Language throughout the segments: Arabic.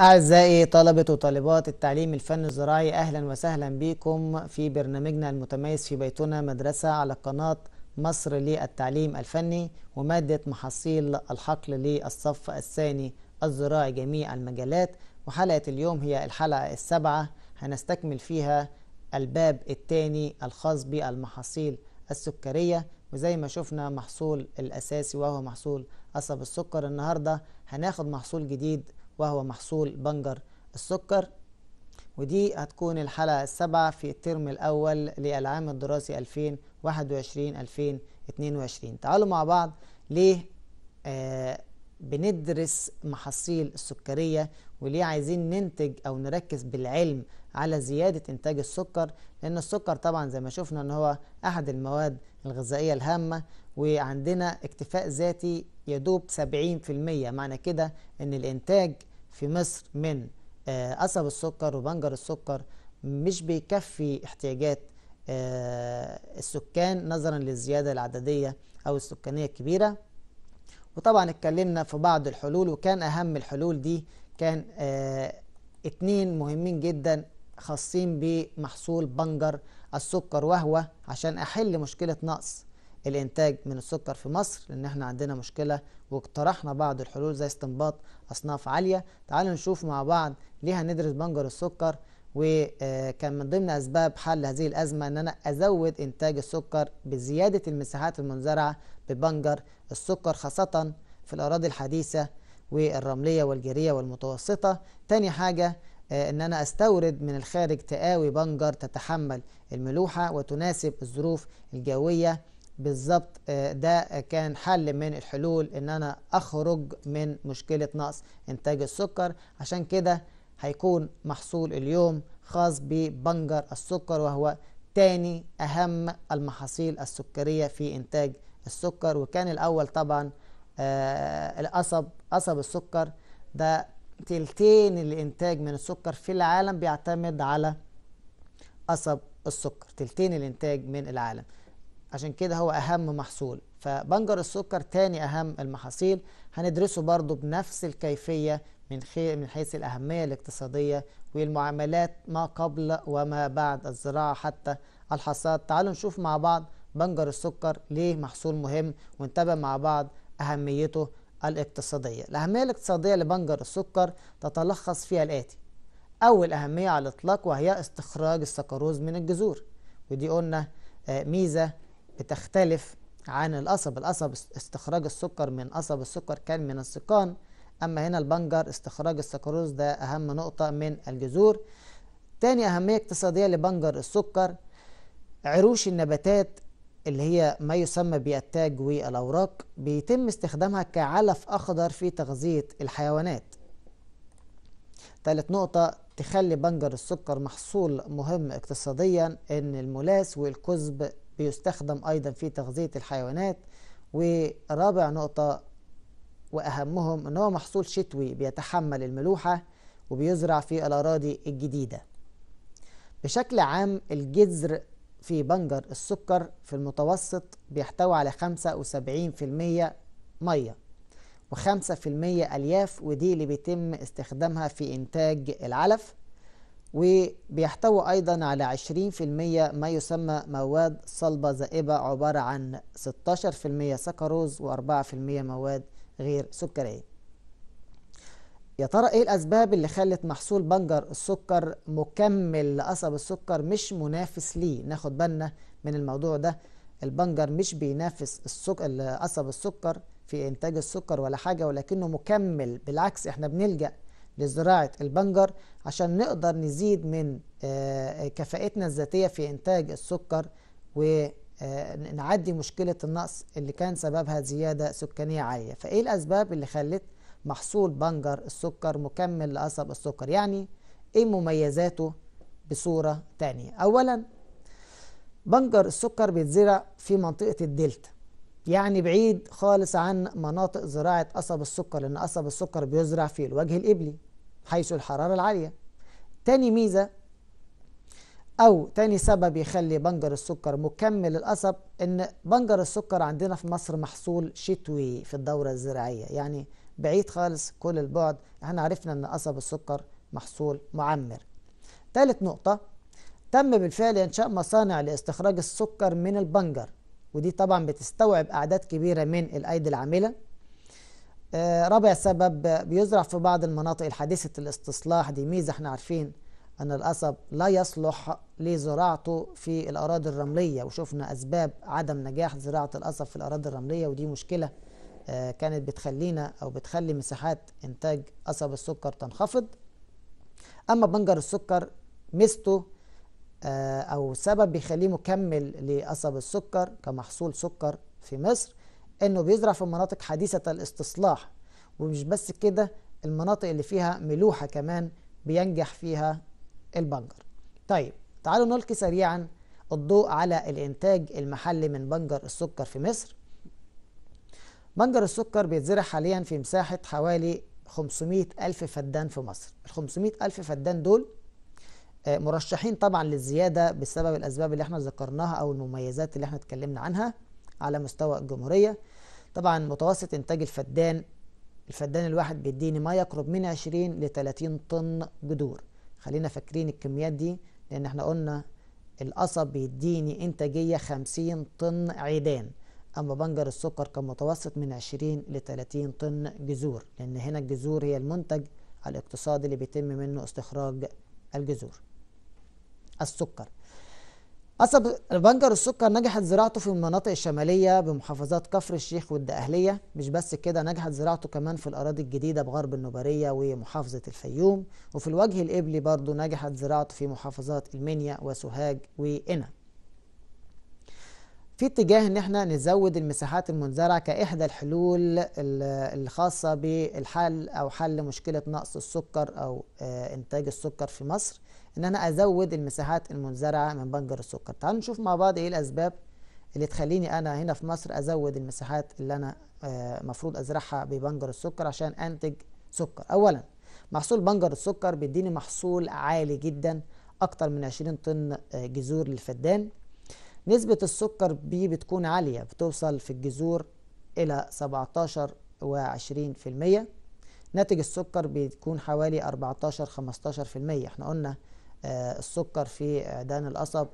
أعزائي طلبة وطالبات التعليم الفن الزراعي أهلا وسهلا بكم في برنامجنا المتميز في بيتنا مدرسة على قناة مصر للتعليم الفني ومادة محاصيل الحقل للصف الثاني الزراعي جميع المجالات وحلقة اليوم هي الحلقة السابعة هنستكمل فيها الباب الثاني الخاص بالمحاصيل السكرية وزي ما شفنا محصول الأساسي وهو محصول قصب السكر النهاردة هناخد محصول جديد وهو محصول بنجر السكر ودي هتكون الحلقة السابعة في الترم الأول للعام الدراسي 2021-2022 تعالوا مع بعض ليه آه بندرس محاصيل السكرية وليه عايزين ننتج أو نركز بالعلم على زيادة إنتاج السكر لأن السكر طبعا زي ما شفنا أن هو أحد المواد الغذائية الهامة وعندنا اكتفاء ذاتي يدوب 70% معنى كده أن الإنتاج في مصر من آه، قصب السكر وبنجر السكر مش بيكفي احتياجات آه، السكان نظرا للزيادة العددية أو السكانية الكبيرة وطبعا اتكلمنا في بعض الحلول وكان أهم الحلول دي كان آه، اتنين مهمين جدا خاصين بمحصول بنجر السكر وهو عشان أحل مشكلة نقص الانتاج من السكر في مصر لان احنا عندنا مشكله واقترحنا بعض الحلول زي استنباط اصناف عاليه تعالوا نشوف مع بعض ليه هندرس بنجر السكر وكان آه، من ضمن اسباب حل هذه الازمه ان انا ازود انتاج السكر بزياده المساحات المنزرعه ببنجر السكر خاصه في الاراضي الحديثه والرمليه والجيريه والمتوسطه تاني حاجه آه، ان انا استورد من الخارج تقاوي بنجر تتحمل الملوحه وتناسب الظروف الجويه بالظبط آه، ده كان حل من الحلول ان انا اخرج من مشكله نقص انتاج السكر عشان كده هيكون محصول اليوم خاص ببنجر السكر وهو تاني اهم المحاصيل السكريه في انتاج السكر وكان الاول طبعا آه، القصب قصب السكر ده تلتين الانتاج من السكر في العالم بيعتمد على قصب السكر تلتين الانتاج من العالم عشان كده هو أهم محصول فبنجر السكر تاني أهم المحاصيل هندرسه برضو بنفس الكيفية من, من حيث الأهمية الاقتصادية والمعاملات ما قبل وما بعد الزراعة حتى الحصاد تعالوا نشوف مع بعض بنجر السكر ليه محصول مهم ونتابع مع بعض أهميته الاقتصادية الأهمية الاقتصادية لبنجر السكر تتلخص فيها الآتي أول أهمية على الإطلاق وهي استخراج السكروز من الجذور ودي قلنا آه، ميزة بتختلف عن القصب القصب استخراج السكر من قصب السكر كان من السكان أما هنا البنجر استخراج السكروز ده أهم نقطة من الجذور تاني أهمية اقتصادية لبنجر السكر عروش النباتات اللي هي ما يسمى بالتاج والأوراق بيتم استخدامها كعلف أخضر في تغذية الحيوانات تالت نقطة تخلي بنجر السكر محصول مهم اقتصاديا إن الملاس والكزب بيستخدم أيضا في تغذية الحيوانات ورابع نقطة وأهمهم أن هو محصول شتوي بيتحمل الملوحة وبيزرع في الأراضي الجديدة بشكل عام الجذر في بنجر السكر في المتوسط بيحتوي على 75% مية و5% ألياف ودي اللي بيتم استخدامها في إنتاج العلف وبيحتوي أيضا على 20% ما يسمى مواد صلبة زائبة عبارة عن 16% سكروز و4% مواد غير سكرية يا ترى ايه الأسباب اللي خلت محصول بنجر السكر مكمل لقصب السكر مش منافس ليه ناخد بالنا من الموضوع ده البنجر مش بينافس السكر قصب السكر في إنتاج السكر ولا حاجة ولكنه مكمل بالعكس احنا بنلجأ لزراعة البنجر عشان نقدر نزيد من آه، كفاءتنا الذاتية في إنتاج السكر ونعدي آه، مشكلة النقص اللي كان سببها زيادة سكانية عالية فإيه الأسباب اللي خلت محصول بنجر السكر مكمل لقصب السكر يعني إيه مميزاته بصورة تانية أولا بنجر السكر بيتزرع في منطقة الدلتا يعني بعيد خالص عن مناطق زراعة قصب السكر لأن قصب السكر بيزرع في الوجه الإبلي حيث الحرارة العالية تاني ميزة أو تاني سبب يخلي بنجر السكر مكمل القصب إن بنجر السكر عندنا في مصر محصول شتوي في الدورة الزراعية يعني بعيد خالص كل البعد احنا عرفنا إن قصب السكر محصول معمر ثالث نقطة تم بالفعل إنشاء مصانع لاستخراج السكر من البنجر ودي طبعا بتستوعب أعداد كبيرة من الأيدي العاملة آه، رابع سبب بيزرع في بعض المناطق الحديثة الاستصلاح دي ميزة احنا عارفين أن القصب لا يصلح لزراعته في الأراضي الرملية وشفنا أسباب عدم نجاح زراعة القصب في الأراضي الرملية ودي مشكلة آه، كانت بتخلينا أو بتخلي مساحات إنتاج قصب السكر تنخفض أما بنجر السكر ميزته آه، أو سبب بيخليه مكمل لقصب السكر كمحصول سكر في مصر انه بيزرع في مناطق حديثة الاستصلاح ومش بس كده المناطق اللي فيها ملوحة كمان بينجح فيها البنجر طيب تعالوا نلقي سريعا الضوء على الانتاج المحلي من بنجر السكر في مصر بنجر السكر بيتزرع حاليا في مساحة حوالي 500 ألف فدان في مصر ال 500 ألف فدان دول آه، مرشحين طبعا للزيادة بسبب الأسباب اللي احنا ذكرناها أو المميزات اللي احنا اتكلمنا عنها على مستوى الجمهورية طبعا متوسط إنتاج الفدان الفدان الواحد بيديني ما يقرب من 20 ل 30 طن جذور خلينا فاكرين الكميات دي لأن احنا قلنا القصب بيديني إنتاجية 50 طن عيدان أما بنجر السكر كان متوسط من 20 ل 30 طن جذور لأن هنا الجذور هي المنتج الاقتصادي اللي بيتم منه استخراج الجذور السكر أسب بنجر السكر نجحت زراعته في المناطق الشمالية بمحافظات كفر الشيخ والدقهلية مش بس كده نجحت زراعته كمان في الأراضي الجديدة بغرب النبارية ومحافظة الفيوم وفي الوجه القبلي برضه نجحت زراعته في محافظات المنيا وسوهاج وقنا في اتجاه ان احنا نزود المساحات المنزرعه كاحدى الحلول الخاصه بالحل او حل مشكله نقص السكر او آه، انتاج السكر في مصر ان انا ازود المساحات المنزرعه من بنجر السكر تعالوا نشوف مع بعض ايه الاسباب اللي تخليني انا هنا في مصر ازود المساحات اللي انا آه، مفروض ازرعها ببنجر السكر عشان انتج سكر اولا محصول بنجر السكر بيديني محصول عالي جدا اكتر من 20 طن آه، جذور للفدان نسبة السكر بيه بتكون عالية بتوصل في الجذور إلى 17 و20% ناتج السكر بيكون حوالي 14-15% احنا قلنا آه، السكر في عدان القصب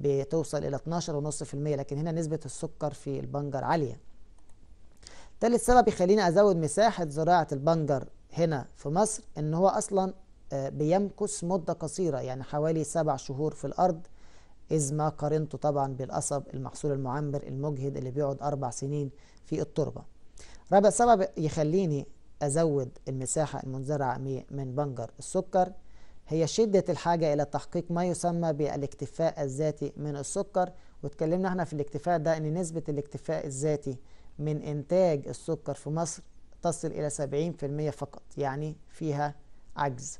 بتوصل إلى 12.5% لكن هنا نسبة السكر في البنجر عالية تالت سبب يخليني أزود مساحة زراعة البنجر هنا في مصر إن هو أصلا آه، بيمكث مدة قصيرة يعني حوالي سبع شهور في الأرض إذ ما قارنته طبعا بالقصب المحصول المعمر المجهد اللي بيقعد أربع سنين في التربة رابع سبب يخليني أزود المساحة المنزرعة من بنجر السكر هي شدة الحاجة إلى تحقيق ما يسمى بالاكتفاء الذاتي من السكر واتكلمنا احنا في الاكتفاء ده ان نسبة الاكتفاء الذاتي من إنتاج السكر في مصر تصل إلى 70% فقط يعني فيها عجز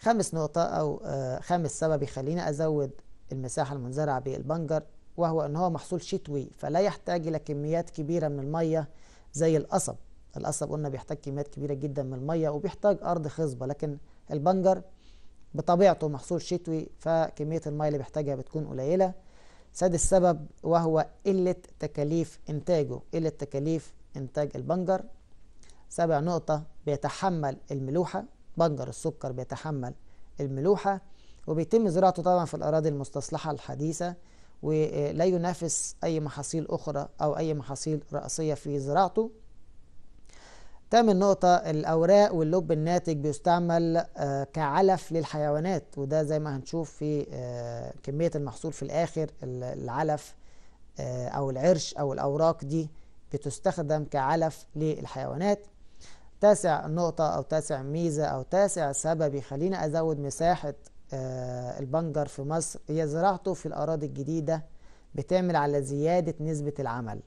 خامس نقطة أو آه، خامس سبب يخليني أزود المساحة المنزرعة بالبنجر وهو أن هو محصول شتوي فلا يحتاج إلى كميات كبيرة من المية زي القصب القصب قلنا بيحتاج كميات كبيرة جدا من المية وبيحتاج أرض خصبة لكن البنجر بطبيعته محصول شتوي فكمية المية اللي بيحتاجها بتكون قليلة سادس سبب وهو قلة تكاليف إنتاجه قلة تكاليف إنتاج البنجر سابع نقطة بيتحمل الملوحة بنجر السكر بيتحمل الملوحة وبيتم زراعته طبعا في الأراضي المستصلحة الحديثة ولا ينافس أي محاصيل أخرى أو أي محاصيل رأسية في زراعته تامن نقطة الأوراق واللب الناتج بيستعمل آه، كعلف للحيوانات وده زي ما هنشوف في آه، كمية المحصول في الآخر العلف آه، أو العرش أو الأوراق دي بتستخدم كعلف للحيوانات تاسع نقطة أو تاسع ميزة أو تاسع سبب يخلينا أزود مساحة البنجر في مصر هي زراعته في الأراضي الجديدة بتعمل على زيادة نسبة العمل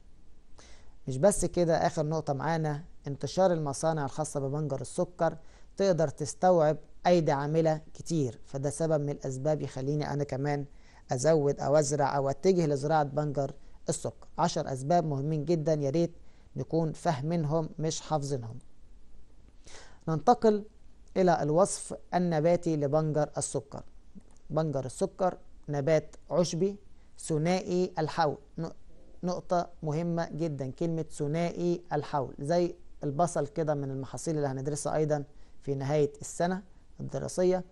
مش بس كده آخر نقطة معانا انتشار المصانع الخاصة بمنجر السكر تقدر تستوعب أيدي عاملة كتير فده سبب من الأسباب يخليني أنا كمان أزود أو أزرع أو أتجه لزراعة بنجر السكر عشر أسباب مهمين جدا يا ريت نكون فاهمينهم مش حافظينهم ننتقل إلى الوصف النباتي لبنجر السكر بنجر السكر نبات عشبي ثنائي الحول نقطة مهمة جدا كلمة ثنائي الحول زي البصل كده من المحاصيل اللي هندرسها أيضا في نهاية السنة الدراسية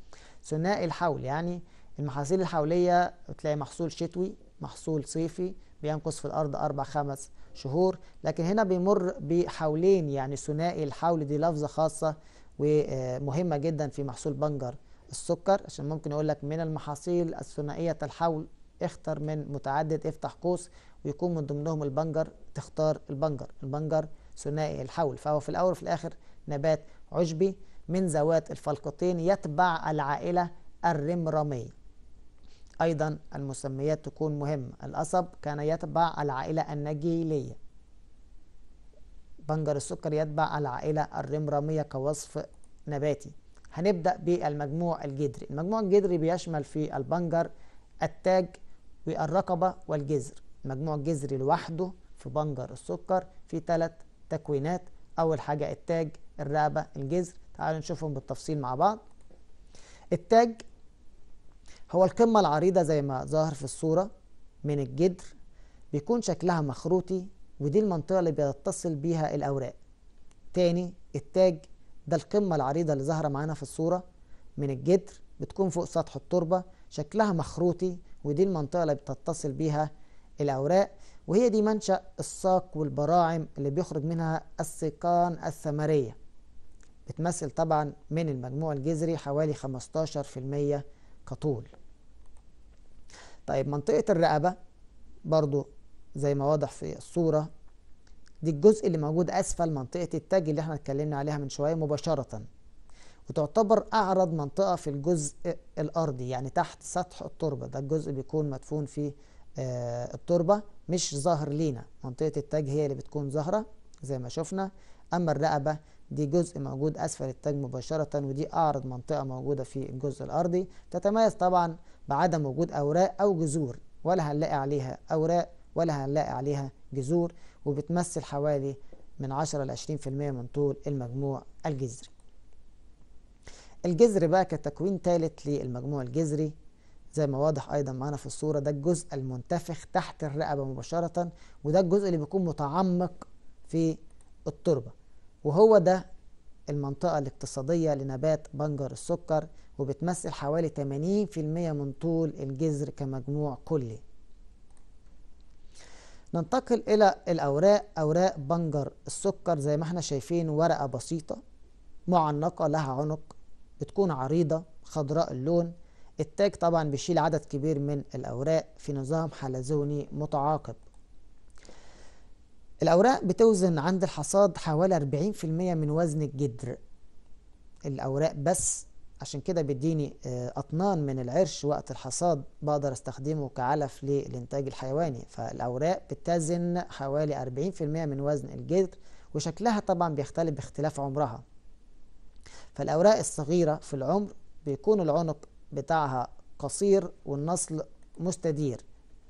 ثنائي الحول يعني المحاصيل الحولية بتلاقي محصول شتوي محصول صيفي بينقص في الأرض أربع خمس شهور لكن هنا بيمر بحولين يعني ثنائي الحول دي لفظة خاصة ومهمة جدا في محصول بنجر السكر عشان ممكن يقول لك من المحاصيل الثنائية الحول اختر من متعدد افتح قوس ويكون من ضمنهم البنجر تختار البنجر البنجر ثنائي الحول فهو في الأول وفي الآخر نبات عشبي من ذوات الفلقتين يتبع العائلة الرمرمية أيضا المسميات تكون مهمة القصب كان يتبع العائلة النجيلية بنجر السكر يتبع العائلة الرمرمية كوصف نباتي هنبدأ بالمجموع الجذري المجموع الجذري بيشمل في البنجر التاج والرقبة والجذر مجموع جذري لوحده في بنجر السكر في ثلاث تكوينات أول حاجة التاج الرقبة الجذر تعالوا نشوفهم بالتفصيل مع بعض التاج هو القمة العريضة زي ما ظاهر في الصورة من الجذر بيكون شكلها مخروطي ودي المنطقة اللي بيتصل بيها الأوراق تاني التاج ده القمة العريضة اللي ظاهرة معانا في الصورة من الجذر بتكون فوق سطح التربة شكلها مخروطي ودي المنطقة اللي بتتصل بيها الأوراق وهي دي منشأ الساق والبراعم اللي بيخرج منها السيقان الثمرية بتمثل طبعا من المجموع الجذري حوالي 15% كطول طيب منطقة الرقبة برضو زي ما واضح في الصورة دي الجزء اللي موجود أسفل منطقة التاج اللي احنا اتكلمنا عليها من شوية مباشرة وتعتبر أعرض منطقة في الجزء الأرضي يعني تحت سطح التربة ده الجزء بيكون مدفون فيه آه، التربة مش ظاهر لينا منطقة التاج هي اللي بتكون ظاهرة زي ما شفنا أما الرقبة دي جزء موجود أسفل التاج مباشرة ودي أعرض منطقة موجودة في الجزء الأرضي تتميز طبعا بعدم وجود أوراق أو جذور ولا هنلاقي عليها أوراق ولا هنلاقي عليها جذور وبتمثل حوالي من 10 ل 20% من طول المجموع الجذري الجذر بقى كتكوين ثالث للمجموع الجذري زي ما واضح ايضا معانا في الصوره ده الجزء المنتفخ تحت الرقبه مباشره وده الجزء اللي بيكون متعمق في التربه وهو ده المنطقه الاقتصاديه لنبات بنجر السكر وبتمثل حوالي 80% من طول الجذر كمجموع كلي ننتقل الى الاوراق اوراق بنجر السكر زي ما احنا شايفين ورقه بسيطه معنقه لها عنق بتكون عريضه خضراء اللون التاج طبعا بيشيل عدد كبير من الأوراق في نظام حلزوني متعاقب الأوراق بتوزن عند الحصاد حوالي 40% من وزن الجدر الأوراق بس عشان كده بيديني آه، أطنان من العرش وقت الحصاد بقدر استخدمه كعلف للإنتاج الحيواني فالأوراق بتزن حوالي 40% من وزن الجذر وشكلها طبعا بيختلف باختلاف عمرها فالأوراق الصغيرة في العمر بيكون العنق بتاعها قصير والنصل مستدير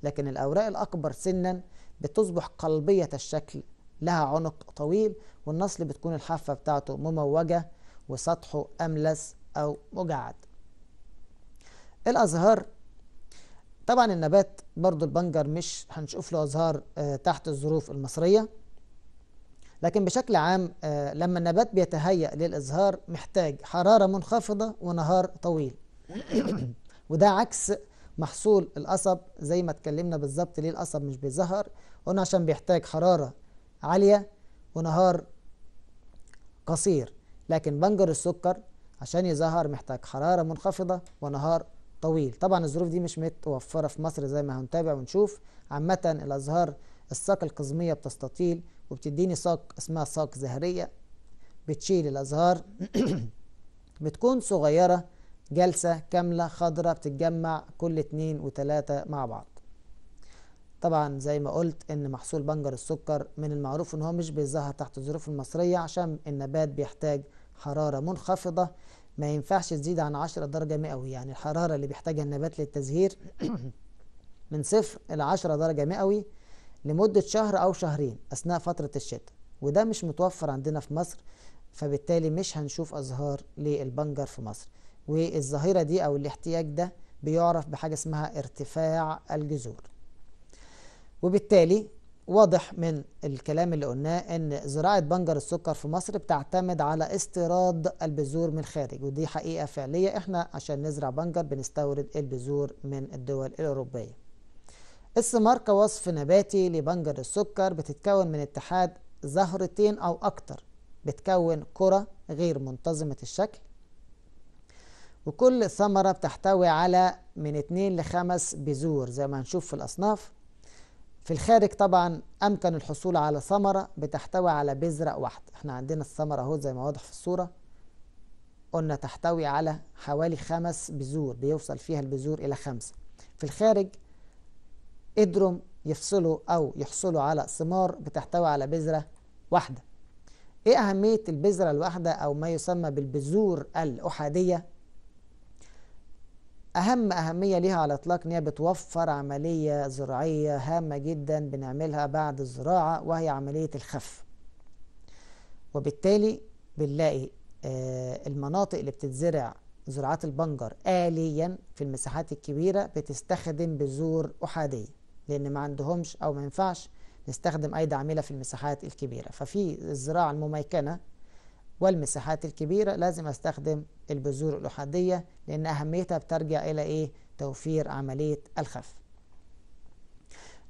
لكن الأوراق الأكبر سنا بتصبح قلبية الشكل لها عنق طويل والنصل بتكون الحافة بتاعته مموجة وسطحه أملس أو مجعد الأزهار طبعا النبات برضو البنجر مش هنشوف له أزهار آه، تحت الظروف المصرية لكن بشكل عام آه، لما النبات بيتهيأ للإزهار محتاج حرارة منخفضة ونهار طويل وده عكس محصول القصب زي ما اتكلمنا بالظبط ليه القصب مش بيزهر قلنا عشان بيحتاج حرارة عالية ونهار قصير لكن بنجر السكر عشان يزهر محتاج حرارة منخفضة ونهار طويل طبعا الظروف دي مش متوفرة في مصر زي ما هنتابع ونشوف عامة الأزهار الساق القزمية بتستطيل وبتديني ساق اسمها ساق زهرية بتشيل الأزهار بتكون صغيرة جلسة كاملة خضراء بتتجمع كل اتنين وتلاتة مع بعض طبعا زي ما قلت ان محصول بنجر السكر من المعروف ان هو مش بيظهر تحت الظروف المصرية عشان النبات بيحتاج حرارة منخفضة ما ينفعش تزيد عن 10 درجة مئوية يعني الحرارة اللي بيحتاجها النبات للتزهير من صفر إلى 10 درجة مئوي لمدة شهر أو شهرين أثناء فترة الشتاء وده مش متوفر عندنا في مصر فبالتالي مش هنشوف أزهار للبنجر في مصر والظاهرة دي أو الاحتياج ده بيعرف بحاجة اسمها ارتفاع الجذور وبالتالي واضح من الكلام اللي قلناه ان زراعة بنجر السكر في مصر بتعتمد على استيراد البذور من الخارج ودي حقيقة فعلية احنا عشان نزرع بنجر بنستورد البذور من الدول الأوروبية السمار كوصف نباتي لبنجر السكر بتتكون من اتحاد زهرتين أو أكتر بتكون كرة غير منتظمة الشكل وكل ثمرة بتحتوي على من اتنين لخمس بذور زي ما هنشوف في الأصناف في الخارج طبعا أمكن الحصول على ثمرة بتحتوي على بذرة واحدة احنا عندنا الثمرة اهو زي ما واضح في الصورة قلنا تحتوي على حوالي خمس بذور بيوصل فيها البذور إلى خمسة في الخارج قدروا يفصلوا أو يحصلوا على ثمار بتحتوي على بذرة واحدة إيه أهمية البذرة الواحدة أو ما يسمى بالبذور الأحادية أهم أهمية ليها على الإطلاق إن هي بتوفر عملية زراعية هامة جدا بنعملها بعد الزراعة وهي عملية الخف وبالتالي بنلاقي آه، المناطق اللي بتتزرع زراعات البنجر آليا في المساحات الكبيرة بتستخدم بذور أحادية لأن ما عندهمش أو ما ينفعش نستخدم اي دعامله في المساحات الكبيرة ففي الزراعة المميكنة والمساحات الكبيرة لازم أستخدم البذور الأحادية لأن أهميتها بترجع إلى إيه؟ توفير عملية الخف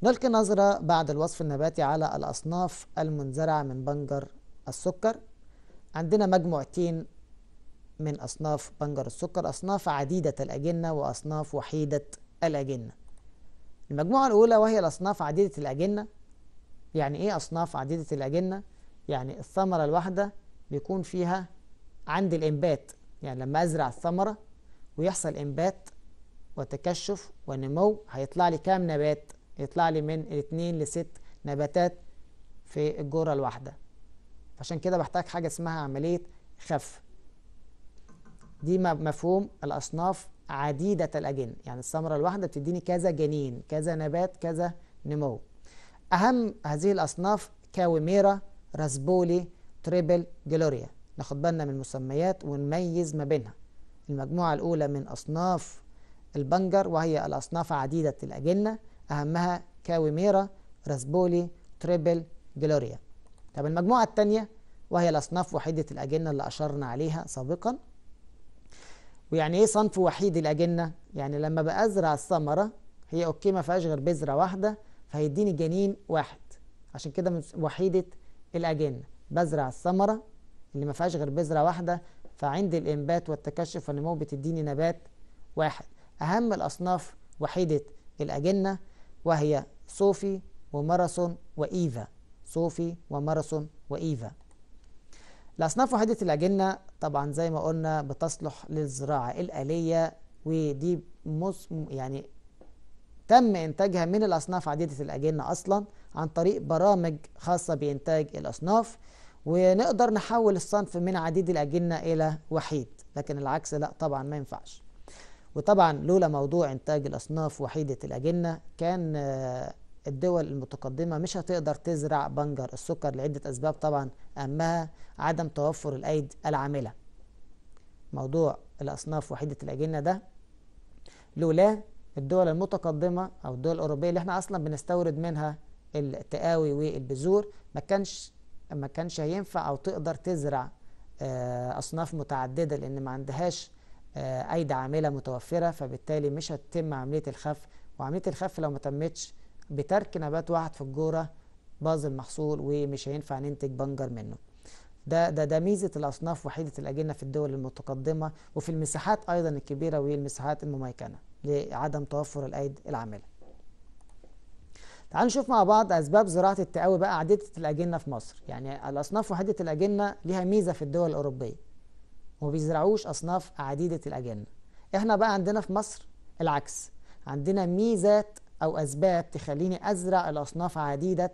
نلقي نظرة بعد الوصف النباتي على الأصناف المنزرعة من بنجر السكر عندنا مجموعتين من أصناف بنجر السكر أصناف عديدة الأجنة وأصناف وحيدة الأجنة المجموعة الأولى وهي الأصناف عديدة الأجنة يعني إيه أصناف عديدة الأجنة؟ يعني الثمرة الواحدة بيكون فيها عند الإنبات يعني لما أزرع الثمرة ويحصل إنبات وتكشف ونمو هيطلع لي كام نبات يطلع لي من الاثنين لست نباتات في الجرة الواحدة عشان كده بحتاج حاجة اسمها عملية خف دي مفهوم الأصناف عديدة الأجن يعني الثمرة الواحدة بتديني كذا جنين كذا نبات كذا نمو أهم هذه الأصناف كاوميرا راسبولي تريبل جلوريا ناخد بالنا من المسميات ونميز ما بينها المجموعة الأولى من أصناف البنجر وهي الأصناف عديدة الأجنة أهمها كاويميرا راسبولي تريبل جلوريا طب المجموعة الثانية وهي الأصناف وحيدة الأجنة اللي أشرنا عليها سابقا ويعني إيه صنف وحيد الأجنة؟ يعني لما بأزرع الثمرة هي أوكي ما فيهاش غير بذرة واحدة فهيديني جنين واحد عشان كده وحيدة الأجنة بزرع الثمرة اللي ما فيهاش غير بذرة واحدة فعند الإنبات والتكشف والنمو بتديني نبات واحد أهم الأصناف وحيدة الأجنة وهي صوفي وماراثون وإيفا صوفي وماراثون وإيفا الأصناف وحيدة الأجنة طبعا زي ما قلنا بتصلح للزراعة الآلية ودي مص يعني تم إنتاجها من الأصناف عديدة الأجنة أصلا عن طريق برامج خاصة بإنتاج الأصناف ونقدر نحول الصنف من عديد الأجنة إلى وحيد لكن العكس لا طبعا ما ينفعش وطبعا لولا موضوع إنتاج الأصناف وحيدة الأجنة كان آه، الدول المتقدمة مش هتقدر تزرع بنجر السكر لعدة أسباب طبعا أهمها عدم توفر الأيد العاملة موضوع الأصناف وحيدة الأجنة ده لولاه الدول المتقدمة أو الدول الأوروبية اللي احنا أصلا بنستورد منها التقاوي والبذور ما كانش ما كانش هينفع او تقدر تزرع آه، اصناف متعدده لان ما عندهاش آه، ايدي عامله متوفره فبالتالي مش هتتم عمليه الخف وعمليه الخف لو ما تمتش بترك نبات واحد في الجوره باظ المحصول ومش هينفع ننتج بنجر منه ده ده ده ميزه الاصناف وحيده الاجنه في الدول المتقدمه وفي المساحات ايضا الكبيره والمساحات المميكنه لعدم توفر الايد العامله تعالوا نشوف مع بعض أسباب زراعة التقاوي بقى عديدة الأجنة في مصر يعني الأصناف وحده الأجنة ليها ميزة في الدول الأوروبية وما بيزرعوش أصناف عديدة الأجنة إحنا بقى عندنا في مصر العكس عندنا ميزات أو أسباب تخليني أزرع الأصناف عديدة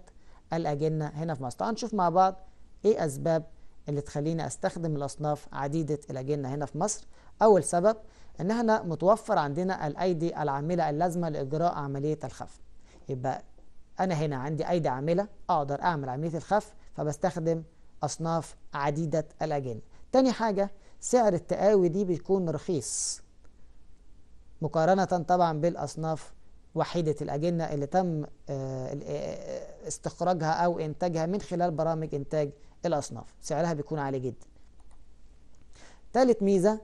الأجنة هنا في مصر تعالوا نشوف مع بعض إيه أسباب اللي تخليني أستخدم الأصناف عديدة الأجنة هنا في مصر أول سبب إن إحنا متوفر عندنا الأيدي العاملة اللازمة لإجراء عملية الخفض يبقى أنا هنا عندي أيدي عاملة أقدر أعمل عملية الخف فبستخدم أصناف عديدة الأجنة تاني حاجة سعر التقاوي دي بيكون رخيص مقارنة طبعا بالأصناف وحيدة الأجنة اللي تم آه، آه، آه، استخراجها أو إنتاجها من خلال برامج إنتاج الأصناف سعرها بيكون عالي جدا تالت ميزة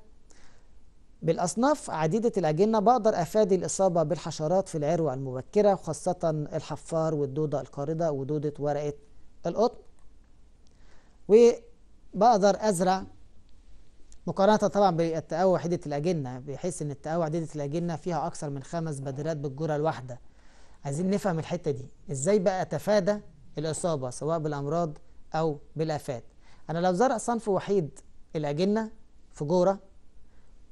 بالأصناف عديدة الأجنة بقدر أفادي الإصابة بالحشرات في العروة المبكرة خاصة الحفار والدودة القاردة ودودة ورقة القطن وبقدر أزرع مقارنة طبعا بالتقوى وحده الأجنة بحيث إن التقوى عديده الأجنة فيها أكثر من خمس بدرات بالجرة الواحدة عايزين نفهم الحتة دي إزاي بقى أتفادى الإصابة سواء بالأمراض أو بالآفات أنا لو زرع صنف وحيد الأجنة في جورة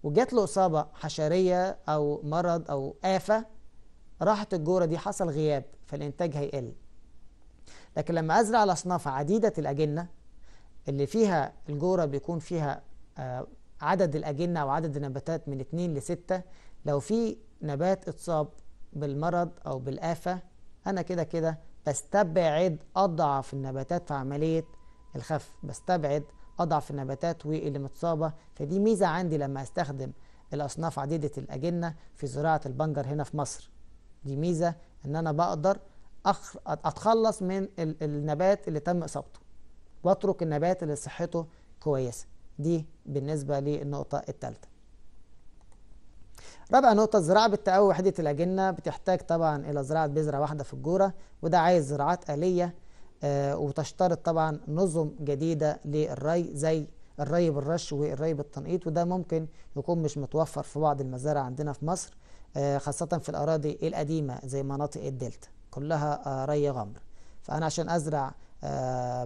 وجات له إصابة حشرية أو مرض أو آفة راحت الجورة دي حصل غياب فالإنتاج هيقل لكن لما أزرع على أصناف عديدة الأجنة اللي فيها الجورة بيكون فيها آه، عدد الأجنة أو عدد النباتات من 2 ل 6 لو في نبات اتصاب بالمرض أو بالآفة أنا كده كده بستبعد أضعف النباتات في عملية الخف بستبعد اضعف النباتات واللي متصابه فدي ميزه عندي لما استخدم الاصناف عديده الاجنه في زراعه البنجر هنا في مصر دي ميزه ان انا بقدر اتخلص من النبات اللي تم اصابته واترك النبات اللي صحته كويسه دي بالنسبه للنقطه الثالثه رابع نقطة الزراعة بالتقوي وحدة الأجنة بتحتاج طبعا إلى زراعة بذرة واحدة في الجورة وده عايز زراعات آلية آه، وتشترط طبعا نظم جديدة للري زي الري بالرش والري بالتنقيط وده ممكن يكون مش متوفر في بعض المزارع عندنا في مصر آه، خاصة في الأراضي القديمة زي مناطق الدلتا كلها آه، ري غمر فأنا عشان أزرع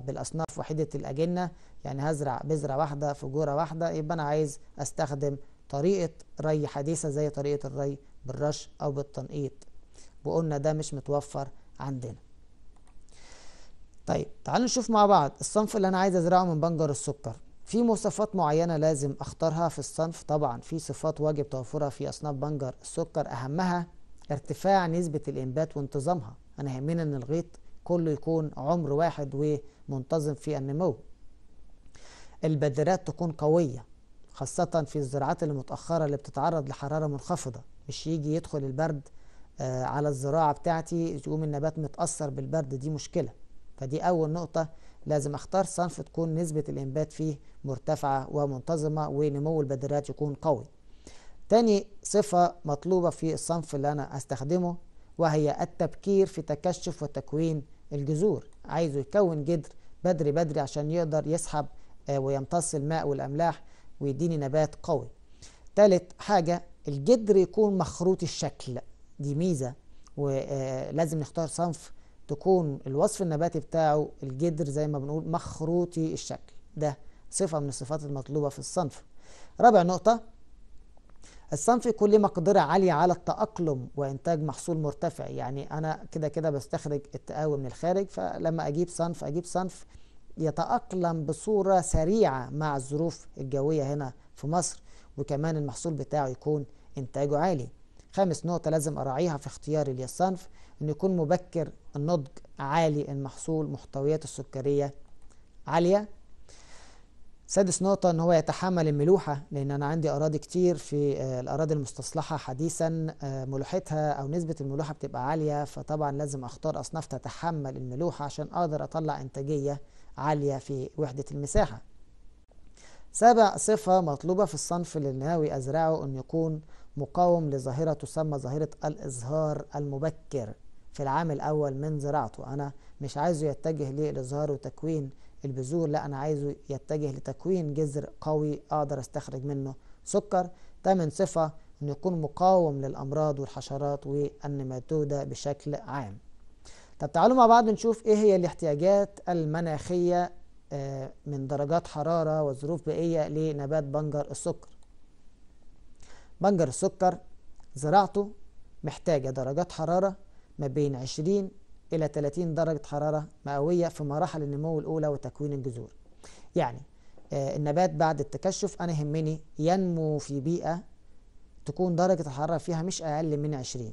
بالأصناف وحيدة الأجنة يعني هزرع بذرة واحدة في جورة واحدة يبقى أنا عايز أستخدم طريقة ري حديثة زي طريقة الري بالرش أو بالتنقيط وقلنا ده مش متوفر عندنا طيب تعالوا نشوف مع بعض الصنف اللي انا عايز ازرعه من بنجر السكر في مواصفات معينة لازم اختارها في الصنف طبعا في صفات واجب توفرها في اصناف بنجر السكر اهمها ارتفاع نسبة الانبات وانتظامها انا يهمني ان الغيط كله يكون عمر واحد ومنتظم في النمو البذرات تكون قوية خاصة في الزراعات المتأخرة اللي بتتعرض لحرارة منخفضة مش يجي يدخل البرد آه، على الزراعة بتاعتي يقوم النبات متأثر بالبرد دي مشكلة فدي أول نقطة لازم أختار صنف تكون نسبة الإنبات فيه مرتفعة ومنتظمة ونمو البدرات يكون قوي تاني صفة مطلوبة في الصنف اللي أنا أستخدمه وهي التبكير في تكشف وتكوين الجذور عايزه يكون جذر بدري بدري عشان يقدر يسحب آه، ويمتص الماء والأملاح ويديني نبات قوي تالت حاجة الجدر يكون مخروط الشكل دي ميزة ولازم آه، نختار صنف تكون الوصف النباتي بتاعه الجدر زي ما بنقول مخروطي الشكل ده صفة من الصفات المطلوبة في الصنف رابع نقطة الصنف يكون ليه مقدرة عالية على التأقلم وإنتاج محصول مرتفع يعني أنا كده كده بستخرج التقاوي من الخارج فلما أجيب صنف أجيب صنف يتأقلم بصورة سريعة مع الظروف الجوية هنا في مصر وكمان المحصول بتاعه يكون إنتاجه عالي خامس نقطة لازم أراعيها في اختياري للصنف أن يكون مبكر النضج عالي المحصول محتويات السكرية عالية سادس نقطة ان هو يتحمل الملوحة لان انا عندي اراضي كتير في آه، الاراضي المستصلحة حديثا آه، ملوحتها او نسبة الملوحة بتبقى عالية فطبعا لازم اختار اصناف تتحمل الملوحة عشان اقدر اطلع انتاجية عالية في وحدة المساحة سابع صفة مطلوبة في الصنف اللي ناوي ازرعه ان يكون مقاوم لظاهرة تسمى ظاهرة الازهار المبكر في العام الأول من زراعته أنا مش عايزه يتجه للإزهار وتكوين البذور لا أنا عايزه يتجه لتكوين جذر قوي أقدر أستخرج منه سكر تامن صفة أنه يكون مقاوم للأمراض والحشرات والنماتودة بشكل عام طب تعالوا مع بعض نشوف إيه هي الاحتياجات المناخية آه، من درجات حرارة وظروف بيئية لنبات بنجر السكر بنجر السكر زراعته محتاجة درجات حرارة ما بين 20 إلى 30 درجة حرارة مئوية في مراحل النمو الأولى وتكوين الجذور يعني آه، النبات بعد التكشف أنا يهمني ينمو في بيئة تكون درجة الحرارة فيها مش أقل من 20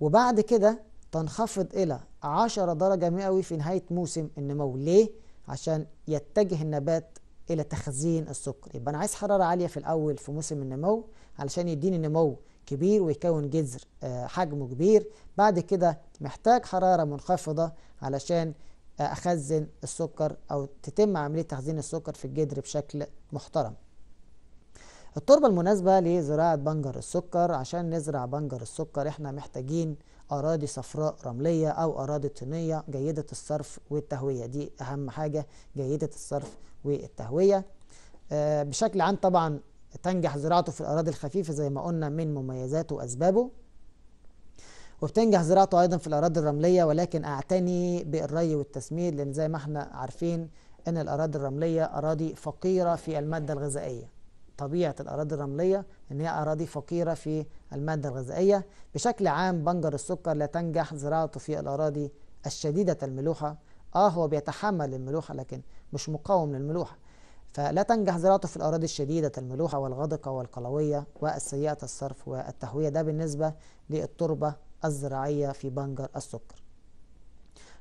وبعد كده تنخفض إلى 10 درجة مئوي في نهاية موسم النمو ليه؟ عشان يتجه النبات إلى تخزين السكر يبقى أنا عايز حرارة عالية في الأول في موسم النمو علشان يديني نمو كبير ويكون جذر آه، حجمه كبير بعد كده محتاج حرارة منخفضة علشان آه، أخزن السكر أو تتم عملية تخزين السكر في الجذر بشكل محترم التربة المناسبة لزراعة بنجر السكر عشان نزرع بنجر السكر احنا محتاجين أراضي صفراء رملية أو أراضي طينية جيدة الصرف والتهوية دي أهم حاجة جيدة الصرف والتهوية آه، بشكل عام طبعا تنجح زراعته في الأراضي الخفيفة زي ما قلنا من مميزاته وأسبابه وبتنجح زراعته أيضا في الأراضي الرملية ولكن أعتني بالري والتسميد لأن زي ما احنا عارفين أن الأراضي الرملية أراضي فقيرة في المادة الغذائية طبيعة الأراضي الرملية أن هي أراضي فقيرة في المادة الغذائية بشكل عام بنجر السكر لا تنجح زراعته في الأراضي الشديدة الملوحة آه هو بيتحمل الملوحة لكن مش مقاوم للملوحة فلا تنجح زراعته في الأراضي الشديدة الملوحة والغدقة والقلوية والسيئة الصرف والتهوية ده بالنسبة للتربة الزراعية في بنجر السكر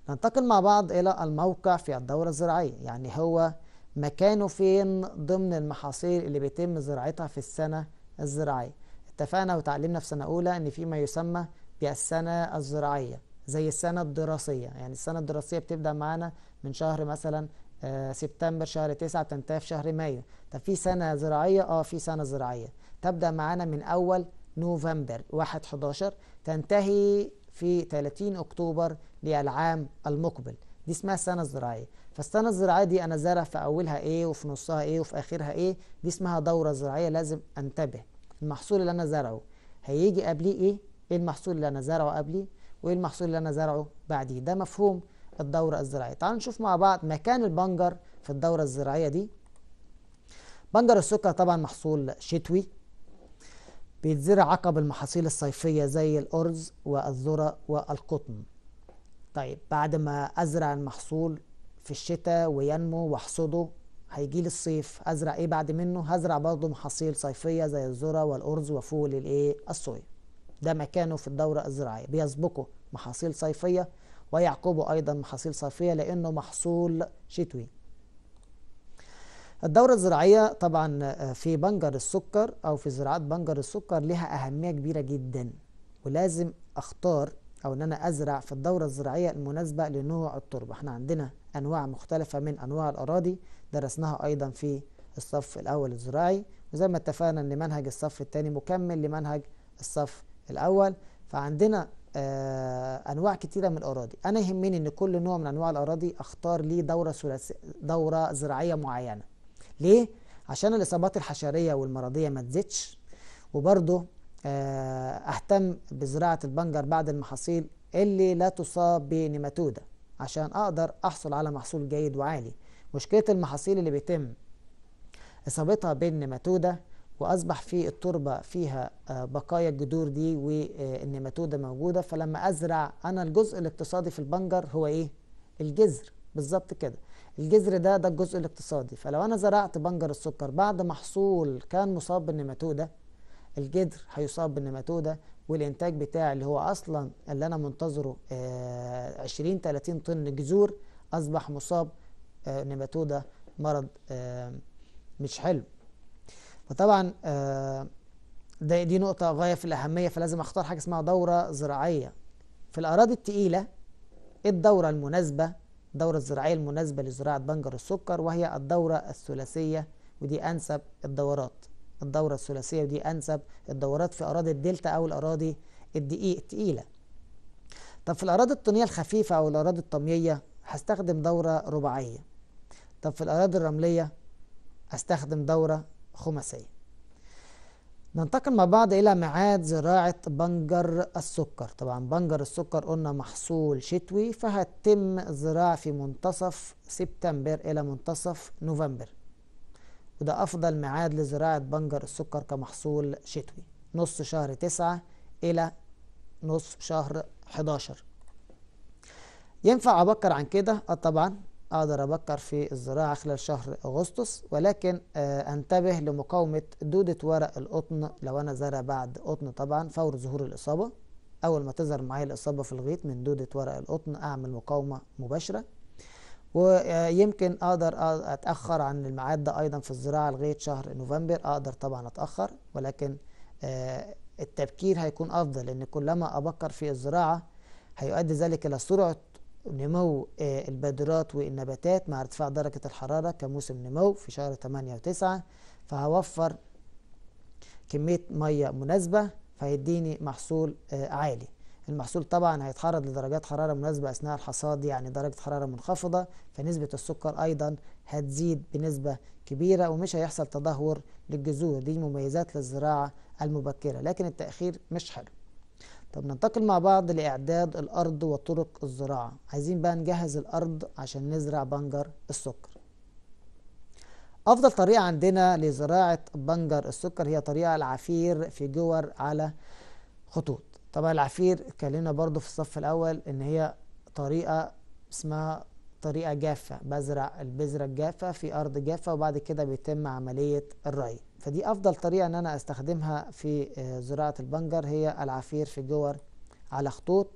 ننتقل مع بعض إلى الموقع في الدورة الزراعية يعني هو مكانه فين ضمن المحاصيل اللي بيتم زراعتها في السنة الزراعية اتفقنا وتعلمنا في سنة أولى إن في ما يسمى بالسنة الزراعية زي السنة الدراسية يعني السنة الدراسية بتبدأ معانا من شهر مثلا آه، سبتمبر شهر 9 تنتهي في شهر مايو طب في سنه زراعيه اه في سنه زراعيه تبدا معانا من اول نوفمبر 1 11 تنتهي في 30 اكتوبر للعام المقبل دي اسمها السنه الزراعيه فالسنه الزراعيه دي انا زرع في اولها ايه وفي نصها ايه وفي اخرها ايه دي اسمها دوره زراعيه لازم انتبه المحصول اللي انا زرعه هيجي قبليه ايه ايه المحصول اللي انا زرعه قبليه وايه المحصول اللي انا زرعه بعديه ده مفهوم الدورة الزراعية تعالوا نشوف مع بعض مكان البنجر في الدورة الزراعية دي بنجر السكر طبعا محصول شتوي بيتزرع عقب المحاصيل الصيفية زي الأرز والذرة والقطن طيب بعد ما أزرع المحصول في الشتاء وينمو واحصده هيجي الصيف أزرع إيه بعد منه هزرع برضه محاصيل صيفية زي الذرة والأرز وفول الإيه الصويا ده مكانه في الدورة الزراعية بيسبقه محاصيل صيفية ويعقوب أيضا محاصيل صافية لأنه محصول شتوي الدورة الزراعية طبعا آه، في بنجر السكر أو في زراعات بنجر السكر لها أهمية كبيرة جدا ولازم أختار أو إن أنا أزرع في الدورة الزراعية المناسبة لنوع التربة احنا عندنا أنواع مختلفة من أنواع الأراضي درسناها أيضا في الصف الأول الزراعي وزي ما اتفقنا إن منهج الصف الثاني مكمل لمنهج الصف الأول فعندنا آه، انواع كتيره من الاراضي انا يهمني ان كل نوع من انواع الاراضي اختار ليه دوره ثلاثيه دوره زراعيه معينه ليه عشان الاصابات الحشريه والمرضيه ما تزيدش وبرده آه، اهتم بزراعه البنجر بعد المحاصيل اللي لا تصاب بنيماتودا عشان اقدر احصل على محصول جيد وعالي مشكله المحاصيل اللي بيتم اصابتها بالنيماتوده واصبح في التربه فيها آه، بقايا الجذور دي والنيماتوده موجوده فلما ازرع انا الجزء الاقتصادي في البنجر هو ايه الجذر بالظبط كده الجذر ده ده الجزء الاقتصادي فلو انا زرعت بنجر السكر بعد محصول كان مصاب بالنيماتوده الجذر هيصاب بالنيماتوده والانتاج بتاعي اللي هو اصلا اللي انا منتظره 20 آه، 30 طن جذور اصبح مصاب آه، نيماتوده مرض مش حلو فطبعا آه، ده دي نقطة غاية في الأهمية فلازم أختار حاجة اسمها دورة زراعية في الأراضي التقيلة إيه الدورة المناسبة الدورة الزراعية المناسبة لزراعة بنجر السكر وهي الدورة الثلاثية ودي أنسب الدورات الدورة الثلاثية ودي أنسب الدورات في أراضي الدلتا أو الأراضي الدقيق التقيلة طب في الأراضي الطينية الخفيفة أو الأراضي الطمية هستخدم دورة رباعية طب في الأراضي الرملية أستخدم دورة خماسية ننتقل مع بعض إلى ميعاد زراعة بنجر السكر طبعا بنجر السكر قلنا محصول شتوي فهتتم زراعة في منتصف سبتمبر إلى منتصف نوفمبر وده أفضل ميعاد لزراعة بنجر السكر كمحصول شتوي نص شهر تسعة إلى نص شهر 11 ينفع أبكر عن كده؟ آه طبعا أقدر أبكر في الزراعة خلال شهر أغسطس ولكن آه، أنتبه لمقاومة دودة ورق القطن لو أنا زرع بعد قطن طبعا فور ظهور الإصابة أول ما تظهر معايا الإصابة في الغيط من دودة ورق القطن أعمل مقاومة مباشرة ويمكن أقدر أتأخر عن الميعاد ده أيضا في الزراعة لغاية شهر نوفمبر أقدر طبعا أتأخر ولكن آه، التبكير هيكون أفضل لأن كلما أبكر في الزراعة هيؤدي ذلك إلى سرعة نمو آه، البادرات والنباتات مع ارتفاع درجة الحرارة كموسم نمو في شهر 8 و9 فهوفر كمية مية مناسبة فهيديني محصول آه، عالي المحصول طبعا هيتحرض لدرجات حرارة مناسبة أثناء الحصاد يعني درجة حرارة منخفضة فنسبة السكر أيضا هتزيد بنسبة كبيرة ومش هيحصل تدهور للجذور دي مميزات للزراعة المبكرة لكن التأخير مش حلو طب ننتقل مع بعض لإعداد الأرض وطرق الزراعة عايزين بقى نجهز الأرض عشان نزرع بنجر السكر أفضل طريقة عندنا لزراعة بنجر السكر هي طريقة العفير في جور على خطوط طبعا العفير اتكلمنا برضو في الصف الأول إن هي طريقة اسمها طريقة جافة بزرع البذرة الجافة في أرض جافة وبعد كده بيتم عملية الري فدي أفضل طريقة أن أنا أستخدمها في آه، زراعة البنجر هي العفير في جور على خطوط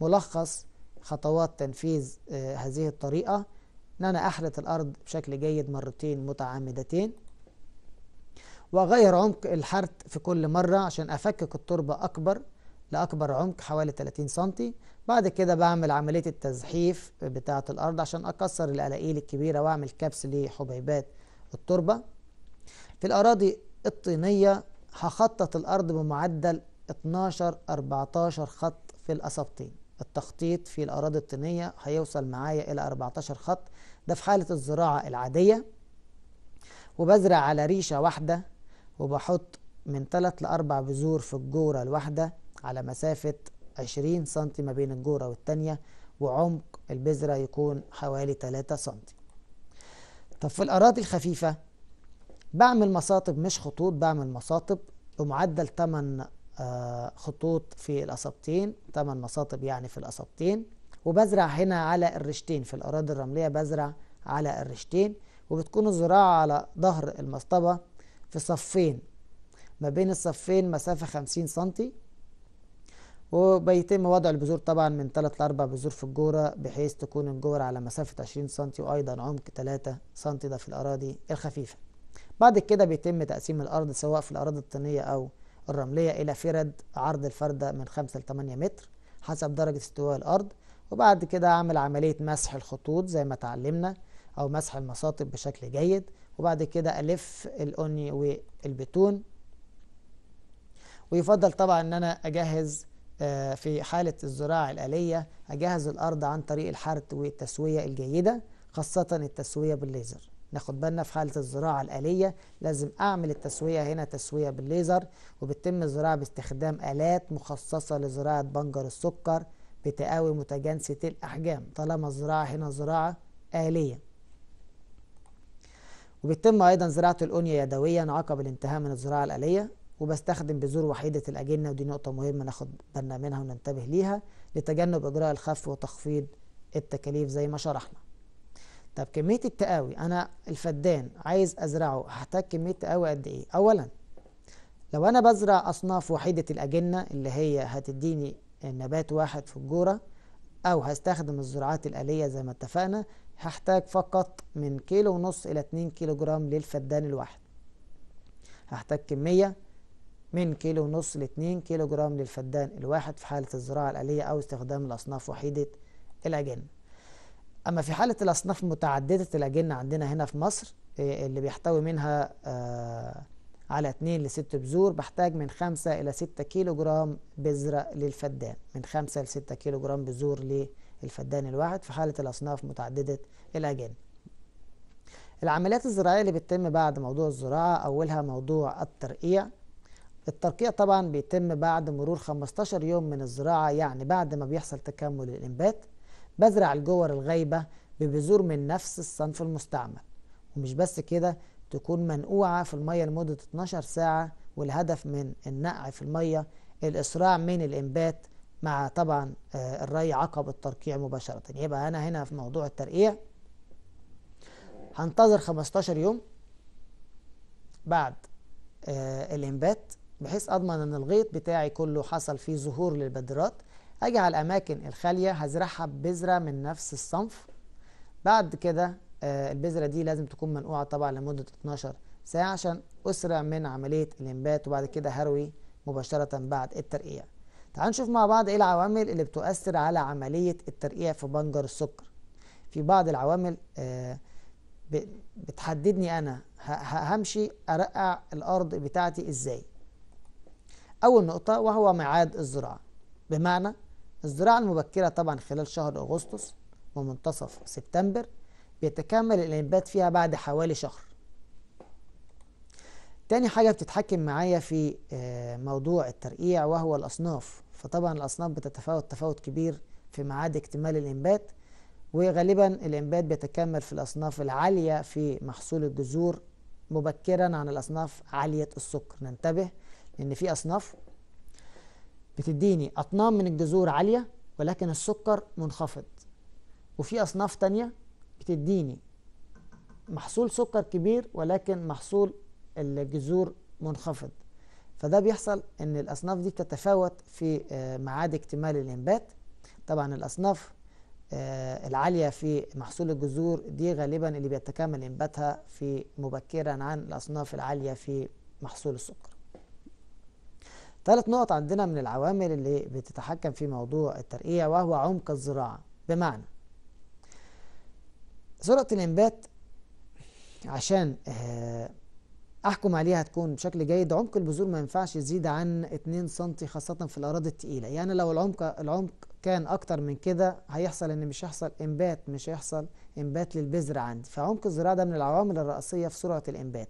ملخص خطوات تنفيذ آه، هذه الطريقة أن أنا أحرث الأرض بشكل جيد مرتين متعامدتين وأغير عمق الحرث في كل مرة عشان أفكك التربة أكبر لأكبر عمق حوالي 30 سنتي بعد كده بعمل عملية التزحيف بتاعة الأرض عشان أكسر القلاقيل الكبيرة وأعمل كبس لحبيبات التربة في الأراضي الطينية هخطط الأرض بمعدل 12 14 خط في الأسابطين التخطيط في الأراضي الطينية هيوصل معايا إلى 14 خط ده في حالة الزراعة العادية وبزرع على ريشة واحدة وبحط من 3 ل 4 بذور في الجورة الواحدة على مسافة 20 سنتي ما بين الجورة والتانية وعمق البذرة يكون حوالي 3 سنتي طب في الأراضي الخفيفة بعمل مساطب مش خطوط بعمل مساطب بمعدل 8 آه، خطوط في الأسابتين 8 مساطب يعني في الأسابتين وبزرع هنا على الرشتين في الأراضي الرملية بزرع على الرشتين وبتكون الزراعة على ظهر المصطبة في صفين ما بين الصفين مسافة 50 سنتي وبيتم وضع البذور طبعا من 3 ل 4 بذور في الجورة بحيث تكون الجورة على مسافة 20 سم وأيضا عمق 3 سم ده في الأراضي الخفيفة بعد كده بيتم تقسيم الأرض سواء في الأراضي الطينية أو الرملية إلى فرد عرض الفردة من 5 ل 8 متر حسب درجة استواء الأرض وبعد كده أعمل عملية مسح الخطوط زي ما اتعلمنا أو مسح المساطب بشكل جيد وبعد كده ألف الاوني والبتون ويفضل طبعا ان انا اجهز آه، في حالة الزراعة الآلية أجهز الأرض عن طريق الحرث والتسوية الجيدة خاصة التسوية بالليزر ناخد بالنا في حالة الزراعة الآلية لازم أعمل التسوية هنا تسوية بالليزر وبتتم الزراعة باستخدام آلات مخصصة لزراعة بنجر السكر بتقاوي متجانسة الأحجام طالما الزراعة هنا زراعة آلية وبيتم أيضا زراعة الأنية يدويا عقب الانتهاء من الزراعة الآلية وبستخدم بذور وحيدة الأجنة ودي نقطة مهمة ناخد بالنا منها وننتبه ليها لتجنب إجراء الخف وتخفيض التكاليف زي ما شرحنا طب كمية التقاوي أنا الفدان عايز أزرعه هحتاج كمية تقاوي قد إيه؟ أولا لو أنا بزرع أصناف وحيدة الأجنة اللي هي هتديني نبات واحد في الجورة أو هستخدم الزراعات الآلية زي ما اتفقنا هحتاج فقط من كيلو ونص إلى 2 كيلو جرام للفدان الواحد هحتاج كمية من كيلو ونص ل 2 كيلو جرام للفدان الواحد في حالة الزراعة الآلية أو استخدام الأصناف وحيدة الأجنة أما في حالة الأصناف متعددة الأجنة عندنا هنا في مصر آه، اللي بيحتوي منها آه، على 2 ل 6 بذور بحتاج من 5 إلى 6 كيلو جرام بذرة للفدان من 5 ل 6 كيلو جرام بذور للفدان الواحد في حالة الأصناف متعددة الأجن العمليات الزراعية اللي بتتم بعد موضوع الزراعة أولها موضوع الترقيع الترقيع طبعا بيتم بعد مرور 15 يوم من الزراعة يعني بعد ما بيحصل تكامل الإنبات بزرع الجور الغايبة ببذور من نفس الصنف المستعمل ومش بس كده تكون منقوعة في المية لمدة 12 ساعة والهدف من النقع في المية الإسراع من الإنبات مع طبعا آه، الري عقب الترقيع مباشرة يبقى أنا هنا في موضوع الترقيع هنتظر 15 يوم بعد آه، الإنبات بحيث أضمن أن الغيط بتاعي كله حصل فيه ظهور للبدرات أجي على الأماكن الخالية هزرعها ببذرة من نفس الصنف بعد كده آه، البذرة دي لازم تكون منقوعة طبعا لمدة 12 ساعة عشان أسرع من عملية الإنبات وبعد كده هروي مباشرة بعد الترقيع تعال نشوف مع بعض إيه العوامل اللي بتؤثر على عملية الترقيع في بنجر السكر في بعض العوامل آه، بتحددني أنا همشي أرقع الأرض بتاعتي إزاي أول نقطة وهو ميعاد الزراعة بمعنى الزراعة المبكرة طبعا خلال شهر أغسطس ومنتصف سبتمبر بيتكامل الإنبات فيها بعد حوالي شهر تاني حاجة بتتحكم معايا في آه، موضوع الترقيع وهو الأصناف فطبعا الأصناف بتتفاوت تفاوت كبير في معاد اكتمال الإنبات وغالبا الإنبات بيتكامل في الأصناف العالية في محصول الجذور مبكرا عن الأصناف عالية السكر ننتبه لأن في أصناف بتديني أطنان من الجذور عالية ولكن السكر منخفض وفي أصناف تانية بتديني محصول سكر كبير ولكن محصول الجذور منخفض فده بيحصل ان الاصناف دي بتتفاوت في آه، معاد اكتمال الانبات طبعا الاصناف آه، العاليه في محصول الجذور دي غالبا اللي بيتكامل انباتها في مبكرا عن الاصناف العاليه في محصول السكر ثالث نقط عندنا من العوامل اللي بتتحكم في موضوع الترقيع وهو عمق الزراعة بمعنى سرعة الإنبات عشان آه، أحكم عليها تكون بشكل جيد عمق البذور ما ينفعش يزيد عن 2 سم خاصة في الأراضي التقيلة يعني لو العمق العمق كان أكتر من كده هيحصل إن مش هيحصل إنبات مش هيحصل إنبات للبذر عندي فعمق الزراعة ده من العوامل الرئيسية في سرعة الإنبات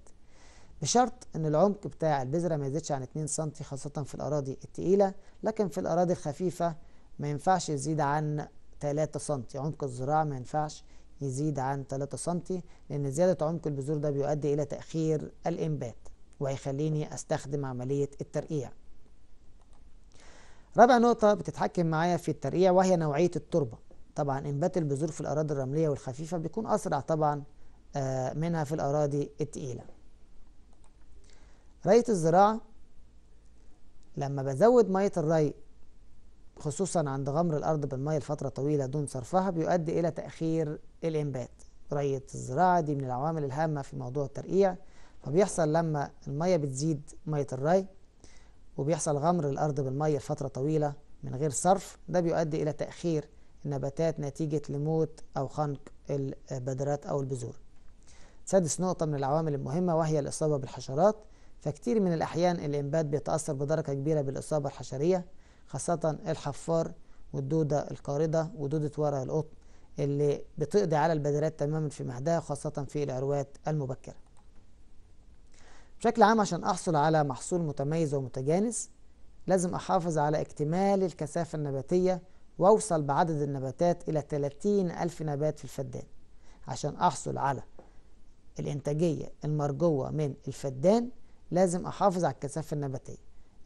بشرط ان العمق بتاع البذرة ما يزيدش عن 2 سم خاصة في الأراضي التقيلة لكن في الأراضي الخفيفة ما ينفعش يزيد عن 3 سم عمق الزراع ما ينفعش يزيد عن 3 سم لأن زيادة عمق البذور ده بيؤدي إلى تأخير الإنبات وهيخليني أستخدم عملية الترقيع رابع نقطة بتتحكم معايا في الترقيع وهي نوعية التربة طبعا إنبات البذور في الأراضي الرملية والخفيفة بيكون أسرع طبعا آه، منها في الأراضي التقيلة رية الزراعة لما بزود مية الري خصوصا عند غمر الأرض بالمية لفترة طويلة دون صرفها بيؤدي إلى تأخير الإنبات رية الزراعة دي من العوامل الهامة في موضوع الترقيع فبيحصل لما المية بتزيد مية الري وبيحصل غمر الأرض بالمية لفترة طويلة من غير صرف ده بيؤدي إلى تأخير النباتات نتيجة لموت أو خنق البدرات أو البذور سادس نقطة من العوامل المهمة وهي الإصابة بالحشرات فكتير من الأحيان الإنبات بيتأثر بدرجة كبيرة بالإصابة الحشرية خاصة الحفار والدودة القاردة ودودة ورق القطن اللي بتقضي على البدرات تماما في مهدها خاصة في العروات المبكرة بشكل عام عشان أحصل على محصول متميز ومتجانس لازم أحافظ على اكتمال الكثافة النباتية وأوصل بعدد النباتات إلى 30 ألف نبات في الفدان عشان أحصل على الإنتاجية المرجوة من الفدان لازم احافظ على الكثافه النباتيه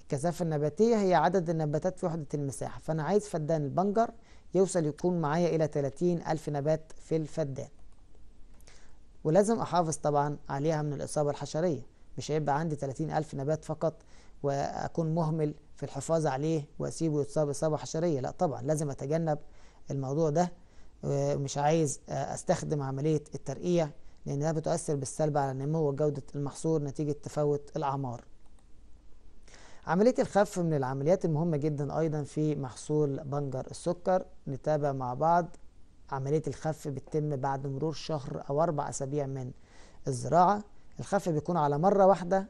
الكثافه النباتيه هي عدد النباتات في وحده المساحه فانا عايز فدان البنجر يوصل يكون معايا الى 30 الف نبات في الفدان ولازم احافظ طبعا عليها من الاصابه الحشريه مش هيبقى عندي 30 الف نبات فقط واكون مهمل في الحفاظ عليه واسيبه يتصاب اصابه حشريه لا طبعا لازم اتجنب الموضوع ده مش عايز استخدم عمليه الترقيع لأنها يعني بتؤثر بالسلب على نمو وجودة المحصول نتيجة تفاوت الأعمار عملية الخف من العمليات المهمة جدا أيضا في محصول بنجر السكر نتابع مع بعض عملية الخف بتتم بعد مرور شهر أو أربع أسابيع من الزراعة الخف بيكون على مرة واحدة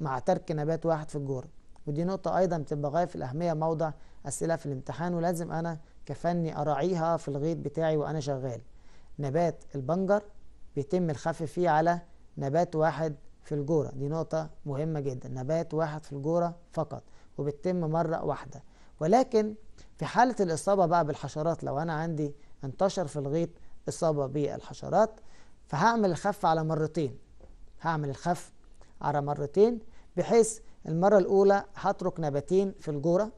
مع ترك نبات واحد في الجورة ودي نقطة أيضا بتبقى غاية في الأهمية موضع أسئلة في الامتحان ولازم أنا كفني أراعيها في الغيط بتاعي وأنا شغال نبات البنجر بيتم الخفف فيه على نبات واحد في الجورة دي نقطة مهمة جدا نبات واحد في الجورة فقط وبتتم مرة واحدة ولكن في حالة الإصابة بقى بالحشرات لو أنا عندي انتشر في الغيط إصابة بالحشرات فهعمل الخف على مرتين هعمل الخف على مرتين بحيث المرة الأولى هترك نباتين في الجورة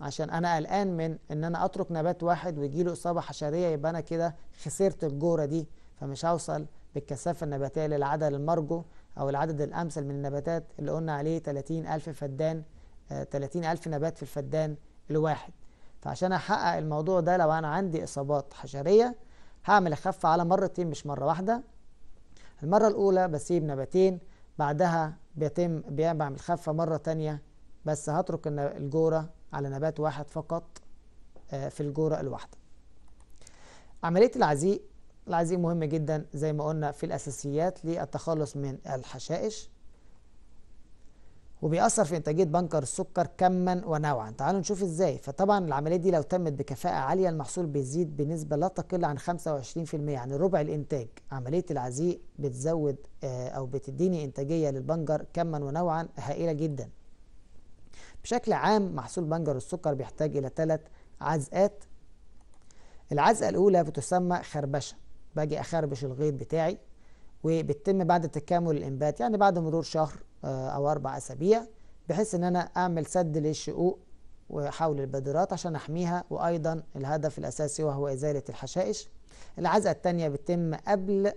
عشان أنا قلقان من إن أنا أترك نبات واحد ويجيله إصابة حشرية يبقى أنا كده خسرت الجورة دي فمش هوصل بالكثافة النباتية للعدد المرجو أو العدد الأمثل من النباتات اللي قلنا عليه 30 ألف فدان 30 آه، ألف نبات في الفدان الواحد فعشان أحقق الموضوع ده لو أنا عندي إصابات حشرية هعمل أخف على مرتين مش مرة واحدة المرة الأولى بسيب نباتين بعدها بيتم بعمل خفة مرة تانية بس هترك الجورة على نبات واحد فقط آه، في الجورة الواحدة عملية العزيق العزيم مهم جدا زي ما قلنا في الأساسيات للتخلص من الحشائش وبيأثر في إنتاجية بنكر السكر كما ونوعا تعالوا نشوف إزاي فطبعا العملية دي لو تمت بكفاءة عالية المحصول بيزيد بنسبة لا تقل عن 25% يعني ربع الإنتاج عملية العزيق بتزود آه، أو بتديني إنتاجية للبنجر كما ونوعا هائلة جدا بشكل عام محصول بنجر السكر بيحتاج إلى ثلاث عزقات العزقة الأولى بتسمى خربشة باجي اخربش الغيط بتاعي وبتتم بعد تكامل الانبات يعني بعد مرور شهر آه، او اربع اسابيع بحيث ان انا اعمل سد للشقوق وحول البادرات عشان احميها وايضا الهدف الاساسي وهو ازاله الحشائش العزقه الثانيه بتتم قبل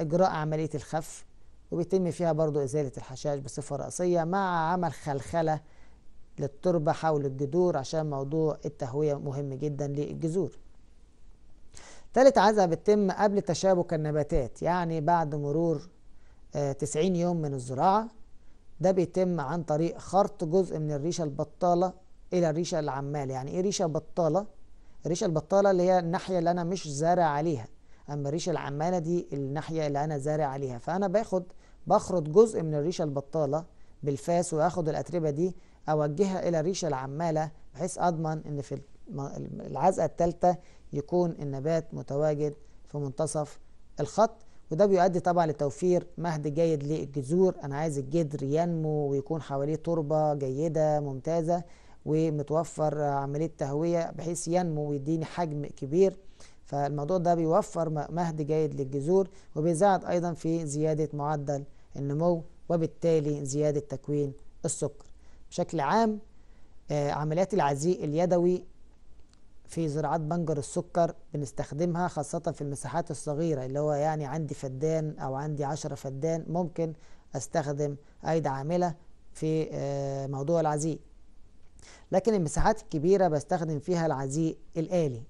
اجراء عمليه الخف وبيتم فيها برضو ازاله الحشائش بصفه راسيه مع عمل خلخله للتربه حول الجذور عشان موضوع التهويه مهم جدا للجذور تالت عزقة بتتم قبل تشابك النباتات يعني بعد مرور 90 آه، يوم من الزراعة ده بيتم عن طريق خرط جزء من الريشة البطالة إلى الريشة العمال يعني إيه ريشة بطالة؟ الريشة البطالة اللي هي الناحية اللي أنا مش زارع عليها أما الريشة العمالة دي الناحية اللي أنا زارع عليها فأنا باخد بخرط جزء من الريشة البطالة بالفاس وآخد الأتربة دي أوجهها إلى الريشة العمالة بحيث أضمن إن في العزقة الثالثة يكون النبات متواجد في منتصف الخط وده بيؤدي طبعا لتوفير مهد جيد للجذور انا عايز الجذر ينمو ويكون حواليه تربه جيده ممتازه ومتوفر عمليه تهويه بحيث ينمو ويديني حجم كبير فالموضوع ده بيوفر مهد جيد للجذور وبيساعد ايضا في زياده معدل النمو وبالتالي زياده تكوين السكر بشكل عام آه، عمليات العزيق اليدوي في زراعات بنجر السكر بنستخدمها خاصة في المساحات الصغيرة اللي هو يعني عندي فدان أو عندي عشرة فدان ممكن أستخدم أيدي عاملة في آه، موضوع العزيق لكن المساحات الكبيرة بستخدم فيها العزيق الآلي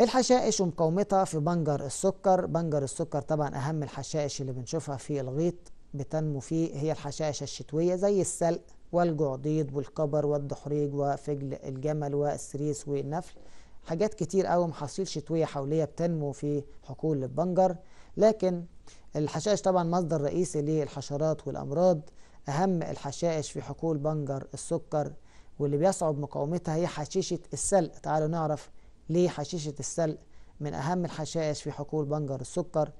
الحشائش ومقاومتها في بنجر السكر بنجر السكر طبعا أهم الحشائش اللي بنشوفها في الغيط بتنمو فيه هي الحشائش الشتوية زي السلق والجعضيض والكبر والدحريج وفجل الجمل والسريس والنفل حاجات كتير قوي محاصيل شتويه حوليه بتنمو في حقول البنجر لكن الحشائش طبعا مصدر رئيسي للحشرات والامراض اهم الحشائش في حقول بنجر السكر واللي بيصعب مقاومتها هي حشيشه السلق تعالوا نعرف ليه حشيشه السلق من اهم الحشائش في حقول بنجر السكر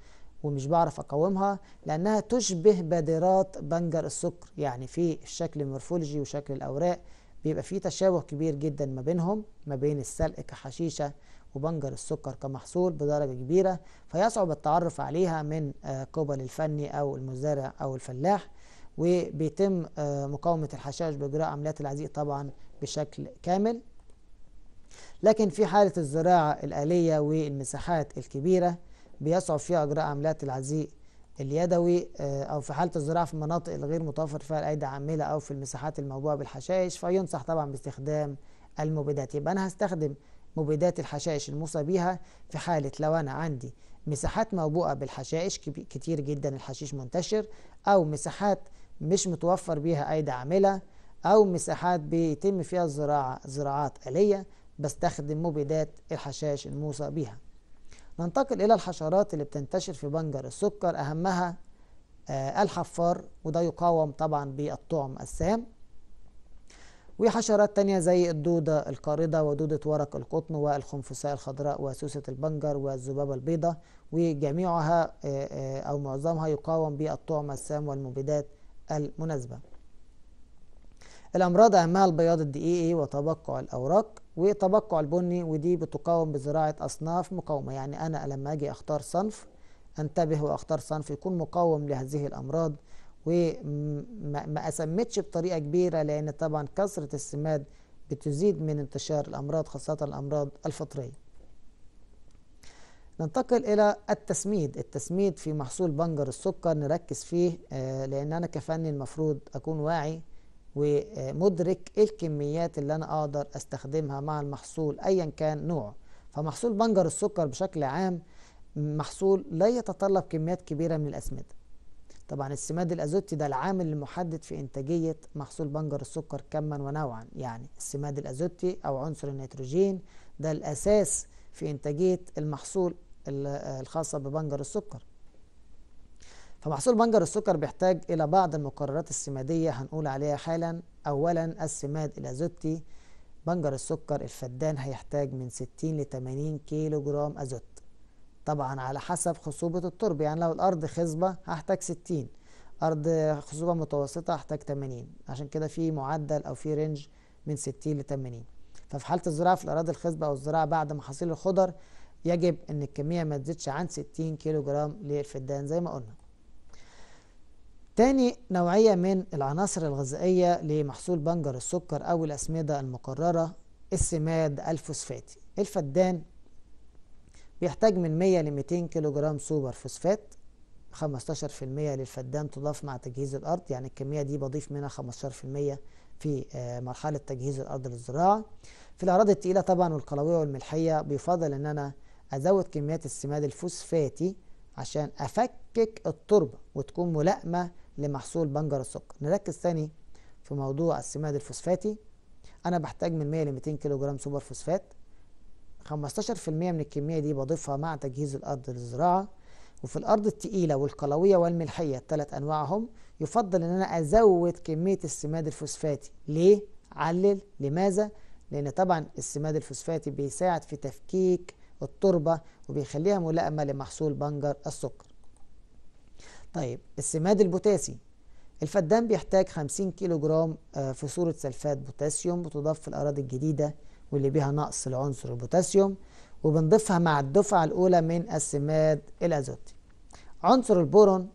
ومش بعرف اقاومها لانها تشبه بادرات بنجر السكر يعني في الشكل المورفولوجي وشكل الاوراق بيبقى في تشابه كبير جدا ما بينهم ما بين السلق كحشيشه وبنجر السكر كمحصول بدرجه كبيره فيصعب التعرف عليها من آه، قبل الفني او المزارع او الفلاح وبيتم آه، مقاومه الحشائش باجراء عمليات العزيق طبعا بشكل كامل لكن في حاله الزراعه الاليه والمساحات الكبيره بيصعب فيها اجراء عمليات العزيء اليدوي آه، او في حاله الزراعه في المناطق الغير متوفر فيها الايدي عامله او في المساحات الموجوعه بالحشائش فينصح طبعا باستخدام المبيدات يبقى انا هستخدم مبيدات الحشائش الموصى بيها في حاله لو انا عندي مساحات موبوءه بالحشائش كتير جدا الحشيش منتشر او مساحات مش متوفر بيها ايدي عامله او مساحات بيتم فيها الزراعه زراعات اليه بستخدم مبيدات الحشائش الموصى بيها ننتقل إلى الحشرات اللي بتنتشر في بنجر السكر أهمها آه، الحفار وده يقاوم طبعا بالطعم السام وحشرات تانية زي الدودة القاردة ودودة ورق القطن والخنفساء الخضراء وسوسة البنجر والذبابة البيضاء وجميعها آه، آه، أو معظمها يقاوم بالطعم السام والمبيدات المناسبة الأمراض أهمها البياض الدقيقي وتبقع الأوراق وتبقع البني ودي بتقاوم بزراعة أصناف مقاومة يعني أنا لما أجي أختار صنف أنتبه وأختار صنف يكون مقاوم لهذه الأمراض وما أسمتش بطريقة كبيرة لأن طبعا كثرة السماد بتزيد من انتشار الأمراض خاصة الأمراض الفطرية ننتقل إلى التسميد التسميد في محصول بنجر السكر نركز فيه آه، لأن أنا كفني المفروض أكون واعي ومدرك ايه الكميات اللي انا اقدر استخدمها مع المحصول ايا كان نوعه فمحصول بنجر السكر بشكل عام محصول لا يتطلب كميات كبيره من الاسمده طبعا السماد الازوتي ده العامل المحدد في انتاجيه محصول بنجر السكر كما ونوعا يعني السماد الازوتي او عنصر النيتروجين ده الاساس في انتاجيه المحصول الخاصه ببنجر السكر فمحصول بنجر السكر بيحتاج إلى بعض المقررات السمادية هنقول عليها حالا أولا السماد الأزوتي بنجر السكر الفدان هيحتاج من 60 ل 80 كيلو جرام أزوت طبعا على حسب خصوبة الترب يعني لو الأرض خصبة هحتاج 60 أرض خصوبة متوسطة هحتاج 80 عشان كده في معدل أو في رينج من 60 ل 80 ففي حالة الزراعة في الأراضي الخصبة أو الزراعة بعد محاصيل الخضر يجب ان الكميه ما تزيدش عن 60 كيلو جرام للفدان زي ما قلنا تاني نوعية من العناصر الغذائية لمحصول بنجر السكر أو الأسمدة المقررة السماد الفوسفاتي الفدان بيحتاج من 100 ل 200 كيلو جرام سوبر فوسفات 15% للفدان تضاف مع تجهيز الأرض يعني الكمية دي بضيف منها 15% في آه، مرحلة تجهيز الأرض للزراعة في الأراضي التقيلة طبعا والقلوية والملحية بيفضل إن أنا أزود كميات السماد الفوسفاتي عشان أفكك التربة وتكون ملائمة لمحصول بنجر السكر نركز تاني في موضوع السماد الفوسفاتي انا بحتاج من 100 ل 200 كيلو جرام سوبر فوسفات 15% من الكميه دي بضيفها مع تجهيز الارض للزراعه وفي الارض التقيله والقلويه والملحيه الثلاث انواعهم يفضل ان انا ازود كميه السماد الفوسفاتي ليه علل لماذا لان طبعا السماد الفوسفاتي بيساعد في تفكيك التربه وبيخليها ملائمه لمحصول بنجر السكر طيب السماد البوتاسي الفدان بيحتاج 50 كيلو جرام آه، في صورة سلفات بوتاسيوم بتضاف في الأراضي الجديدة واللي بيها نقص لعنصر البوتاسيوم وبنضيفها مع الدفعة الأولى من السماد الأزوتي عنصر البورون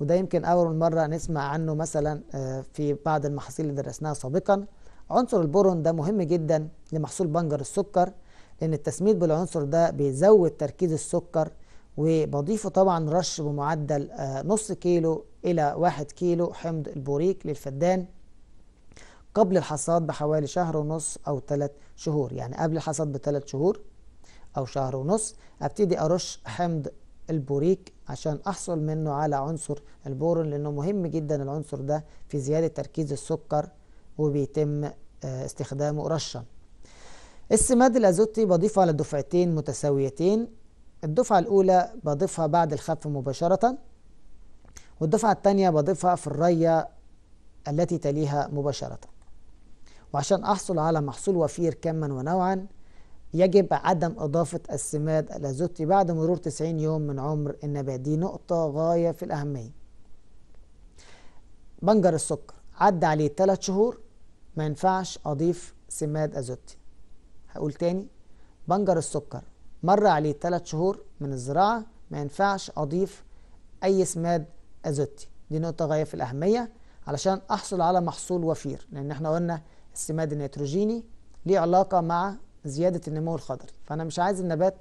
وده يمكن أول مرة نسمع عنه مثلا آه، في بعض المحاصيل اللي درسناها سابقا عنصر البورون ده مهم جدا لمحصول بنجر السكر لأن التسميد بالعنصر ده بيزود تركيز السكر وبضيفه طبعا رش بمعدل آه، نص كيلو إلى واحد كيلو حمض البوريك للفدان قبل الحصاد بحوالي شهر ونص أو ثلاث شهور يعني قبل الحصاد بثلاث شهور أو شهر ونص أبتدي أرش حمض البوريك عشان أحصل منه على عنصر البورون لأنه مهم جدا العنصر ده في زيادة تركيز السكر وبيتم آه، استخدامه رشا السماد الازوتي بضيفه على دفعتين متساويتين الدفعة الأولى بضيفها بعد الخف مباشرة والدفعة الثانية بضيفها في الرية التي تليها مباشرة وعشان أحصل على محصول وفير كما ونوعا يجب عدم إضافة السماد الأزوتي بعد مرور 90 يوم من عمر النبات دي نقطة غاية في الأهمية بنجر السكر عدى عليه 3 شهور ما ينفعش أضيف سماد أزوتي هقول تاني بنجر السكر مر عليه ثلاث شهور من الزراعة ما ينفعش أضيف أي سماد أزوتي دي نقطة غاية في الأهمية علشان أحصل على محصول وفير لأن احنا قلنا السماد النيتروجيني ليه علاقة مع زيادة النمو الخضري فأنا مش عايز النبات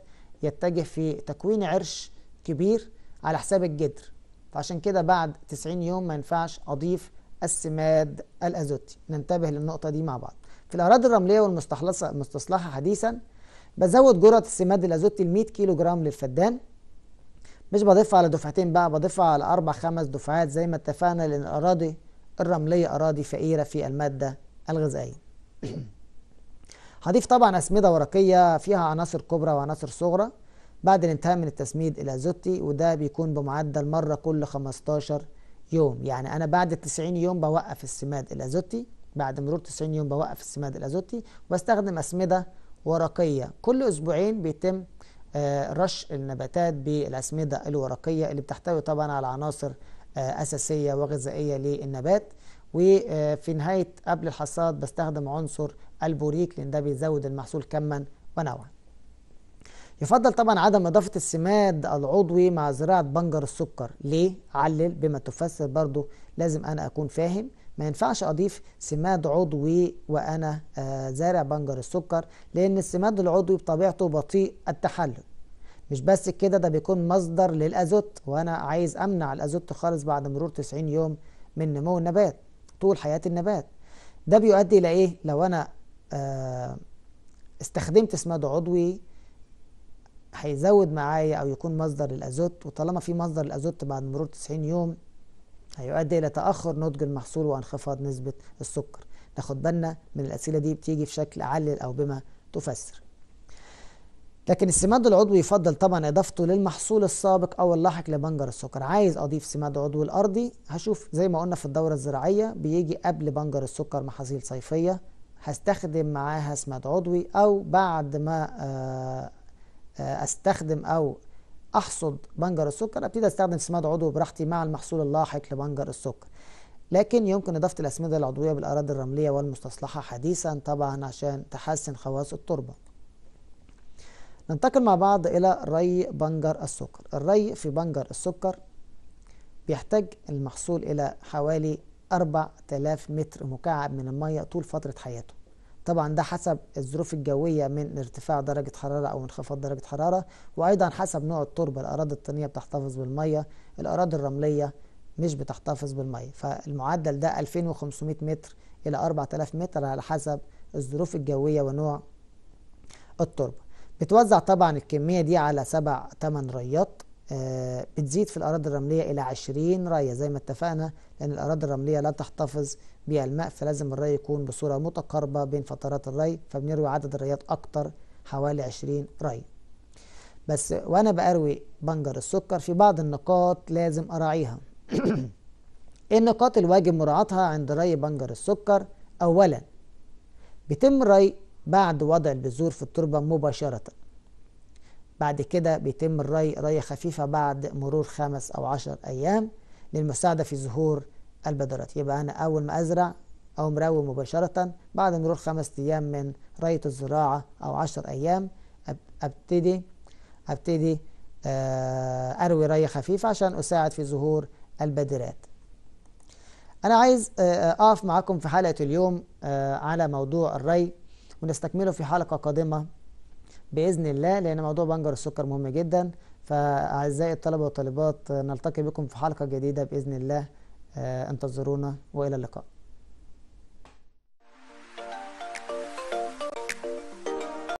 يتجه في تكوين عرش كبير على حساب الجدر فعشان كده بعد 90 يوم ما ينفعش أضيف السماد الأزوتي ننتبه للنقطة دي مع بعض في الأراضي الرملية والمستصلحة حديثا بزود جرعه السماد الازوتي ال 100 كيلو جرام للفدان مش بضيفها على دفعتين بقى بضيفها على اربع خمس دفعات زي ما اتفقنا لان الاراضي الرمليه اراضي فقيره في الماده الغذائيه هضيف طبعا اسمده ورقيه فيها عناصر كبرى وعناصر صغرى بعد الانتهاء من التسميد الازوتي وده بيكون بمعدل مره كل 15 يوم يعني انا بعد 90 يوم بوقف السماد الازوتي بعد مرور 90 يوم بوقف السماد الازوتي وبستخدم اسمده ورقية كل أسبوعين بيتم آه، رش النباتات بالأسمدة الورقية اللي بتحتوي طبعا على عناصر آه، أساسية وغذائية للنبات وفي نهاية قبل الحصاد بستخدم عنصر البوريك لأن ده بيزود المحصول كما ونوعا يفضل طبعا عدم إضافة السماد العضوي مع زراعة بنجر السكر ليه؟ علل بما تفسر برضو لازم أنا أكون فاهم ما ينفعش اضيف سماد عضوي وانا آه، زارع بنجر السكر لان السماد العضوي بطبيعته بطيء التحلل مش بس كده ده بيكون مصدر للازوت وانا عايز امنع الازوت خالص بعد مرور 90 يوم من نمو النبات طول حياه النبات ده بيؤدي الى ايه لو انا آه، استخدمت سماد عضوي هيزود معايا او يكون مصدر للازوت وطالما في مصدر للازوت بعد مرور 90 يوم هيؤدي إلى تأخر نضج المحصول وانخفاض نسبة السكر ناخد بالنا من الأسئلة دي بتيجي في شكل علل أو بما تفسر لكن السماد العضوي يفضل طبعا اضافته للمحصول السابق او اللاحق لبنجر السكر عايز اضيف سماد عضوي الارضي هشوف زي ما قلنا في الدوره الزراعيه بيجي قبل بنجر السكر محاصيل صيفيه هستخدم معاها سماد عضوي او بعد ما آه، آه، استخدم او احصد بنجر السكر ابتدي استخدم سماد عضوي براحتي مع المحصول اللاحق لبنجر السكر لكن يمكن إضافة الأسمدة العضوية بالأراضي الرملية والمستصلحة حديثا طبعا عشان تحسن خواص التربة ننتقل مع بعض إلى ري بنجر السكر الري في بنجر السكر بيحتاج المحصول إلى حوالي 4000 متر مكعب من المية طول فترة حياته طبعا ده حسب الظروف الجوية من ارتفاع درجة حرارة أو انخفاض درجة حرارة وأيضا حسب نوع التربة الأراضي الطينية بتحتفظ بالمية الأراضي الرملية مش بتحتفظ بالمية فالمعدل ده 2500 متر إلى 4000 متر على حسب الظروف الجوية ونوع التربة بتوزع طبعا الكمية دي على سبع تمن ريات آه، بتزيد في الأراضي الرملية إلى 20 رية زي ما اتفقنا لأن الأراضي الرملية لا تحتفظ بالماء فلازم الري يكون بصورة متقاربة بين فترات الري فبنروي عدد الريات أكتر حوالي 20 ري بس وأنا بروي بنجر السكر في بعض النقاط لازم أراعيها إيه النقاط الواجب مراعاتها عند ري بنجر السكر أولا بيتم الري بعد وضع البذور في التربة مباشرة بعد كده بيتم الري رية خفيفة بعد مرور خمس أو عشر أيام للمساعدة في ظهور البذرات يبقى أنا أول ما أزرع أو مروي مباشرة بعد مرور خمس أيام من رية الزراعة أو عشر أيام أبتدي أبتدي آه، أروي رية خفيفة عشان أساعد في ظهور البذرات أنا عايز آه، آه، أقف معاكم في حلقة اليوم على موضوع الري ونستكمله في حلقة قادمة بإذن الله لأن موضوع بنجر السكر مهم جدا فأعزائي الطلبة والطالبات نلتقي بكم في حلقة جديدة بإذن الله آه، انتظرونا والى اللقاء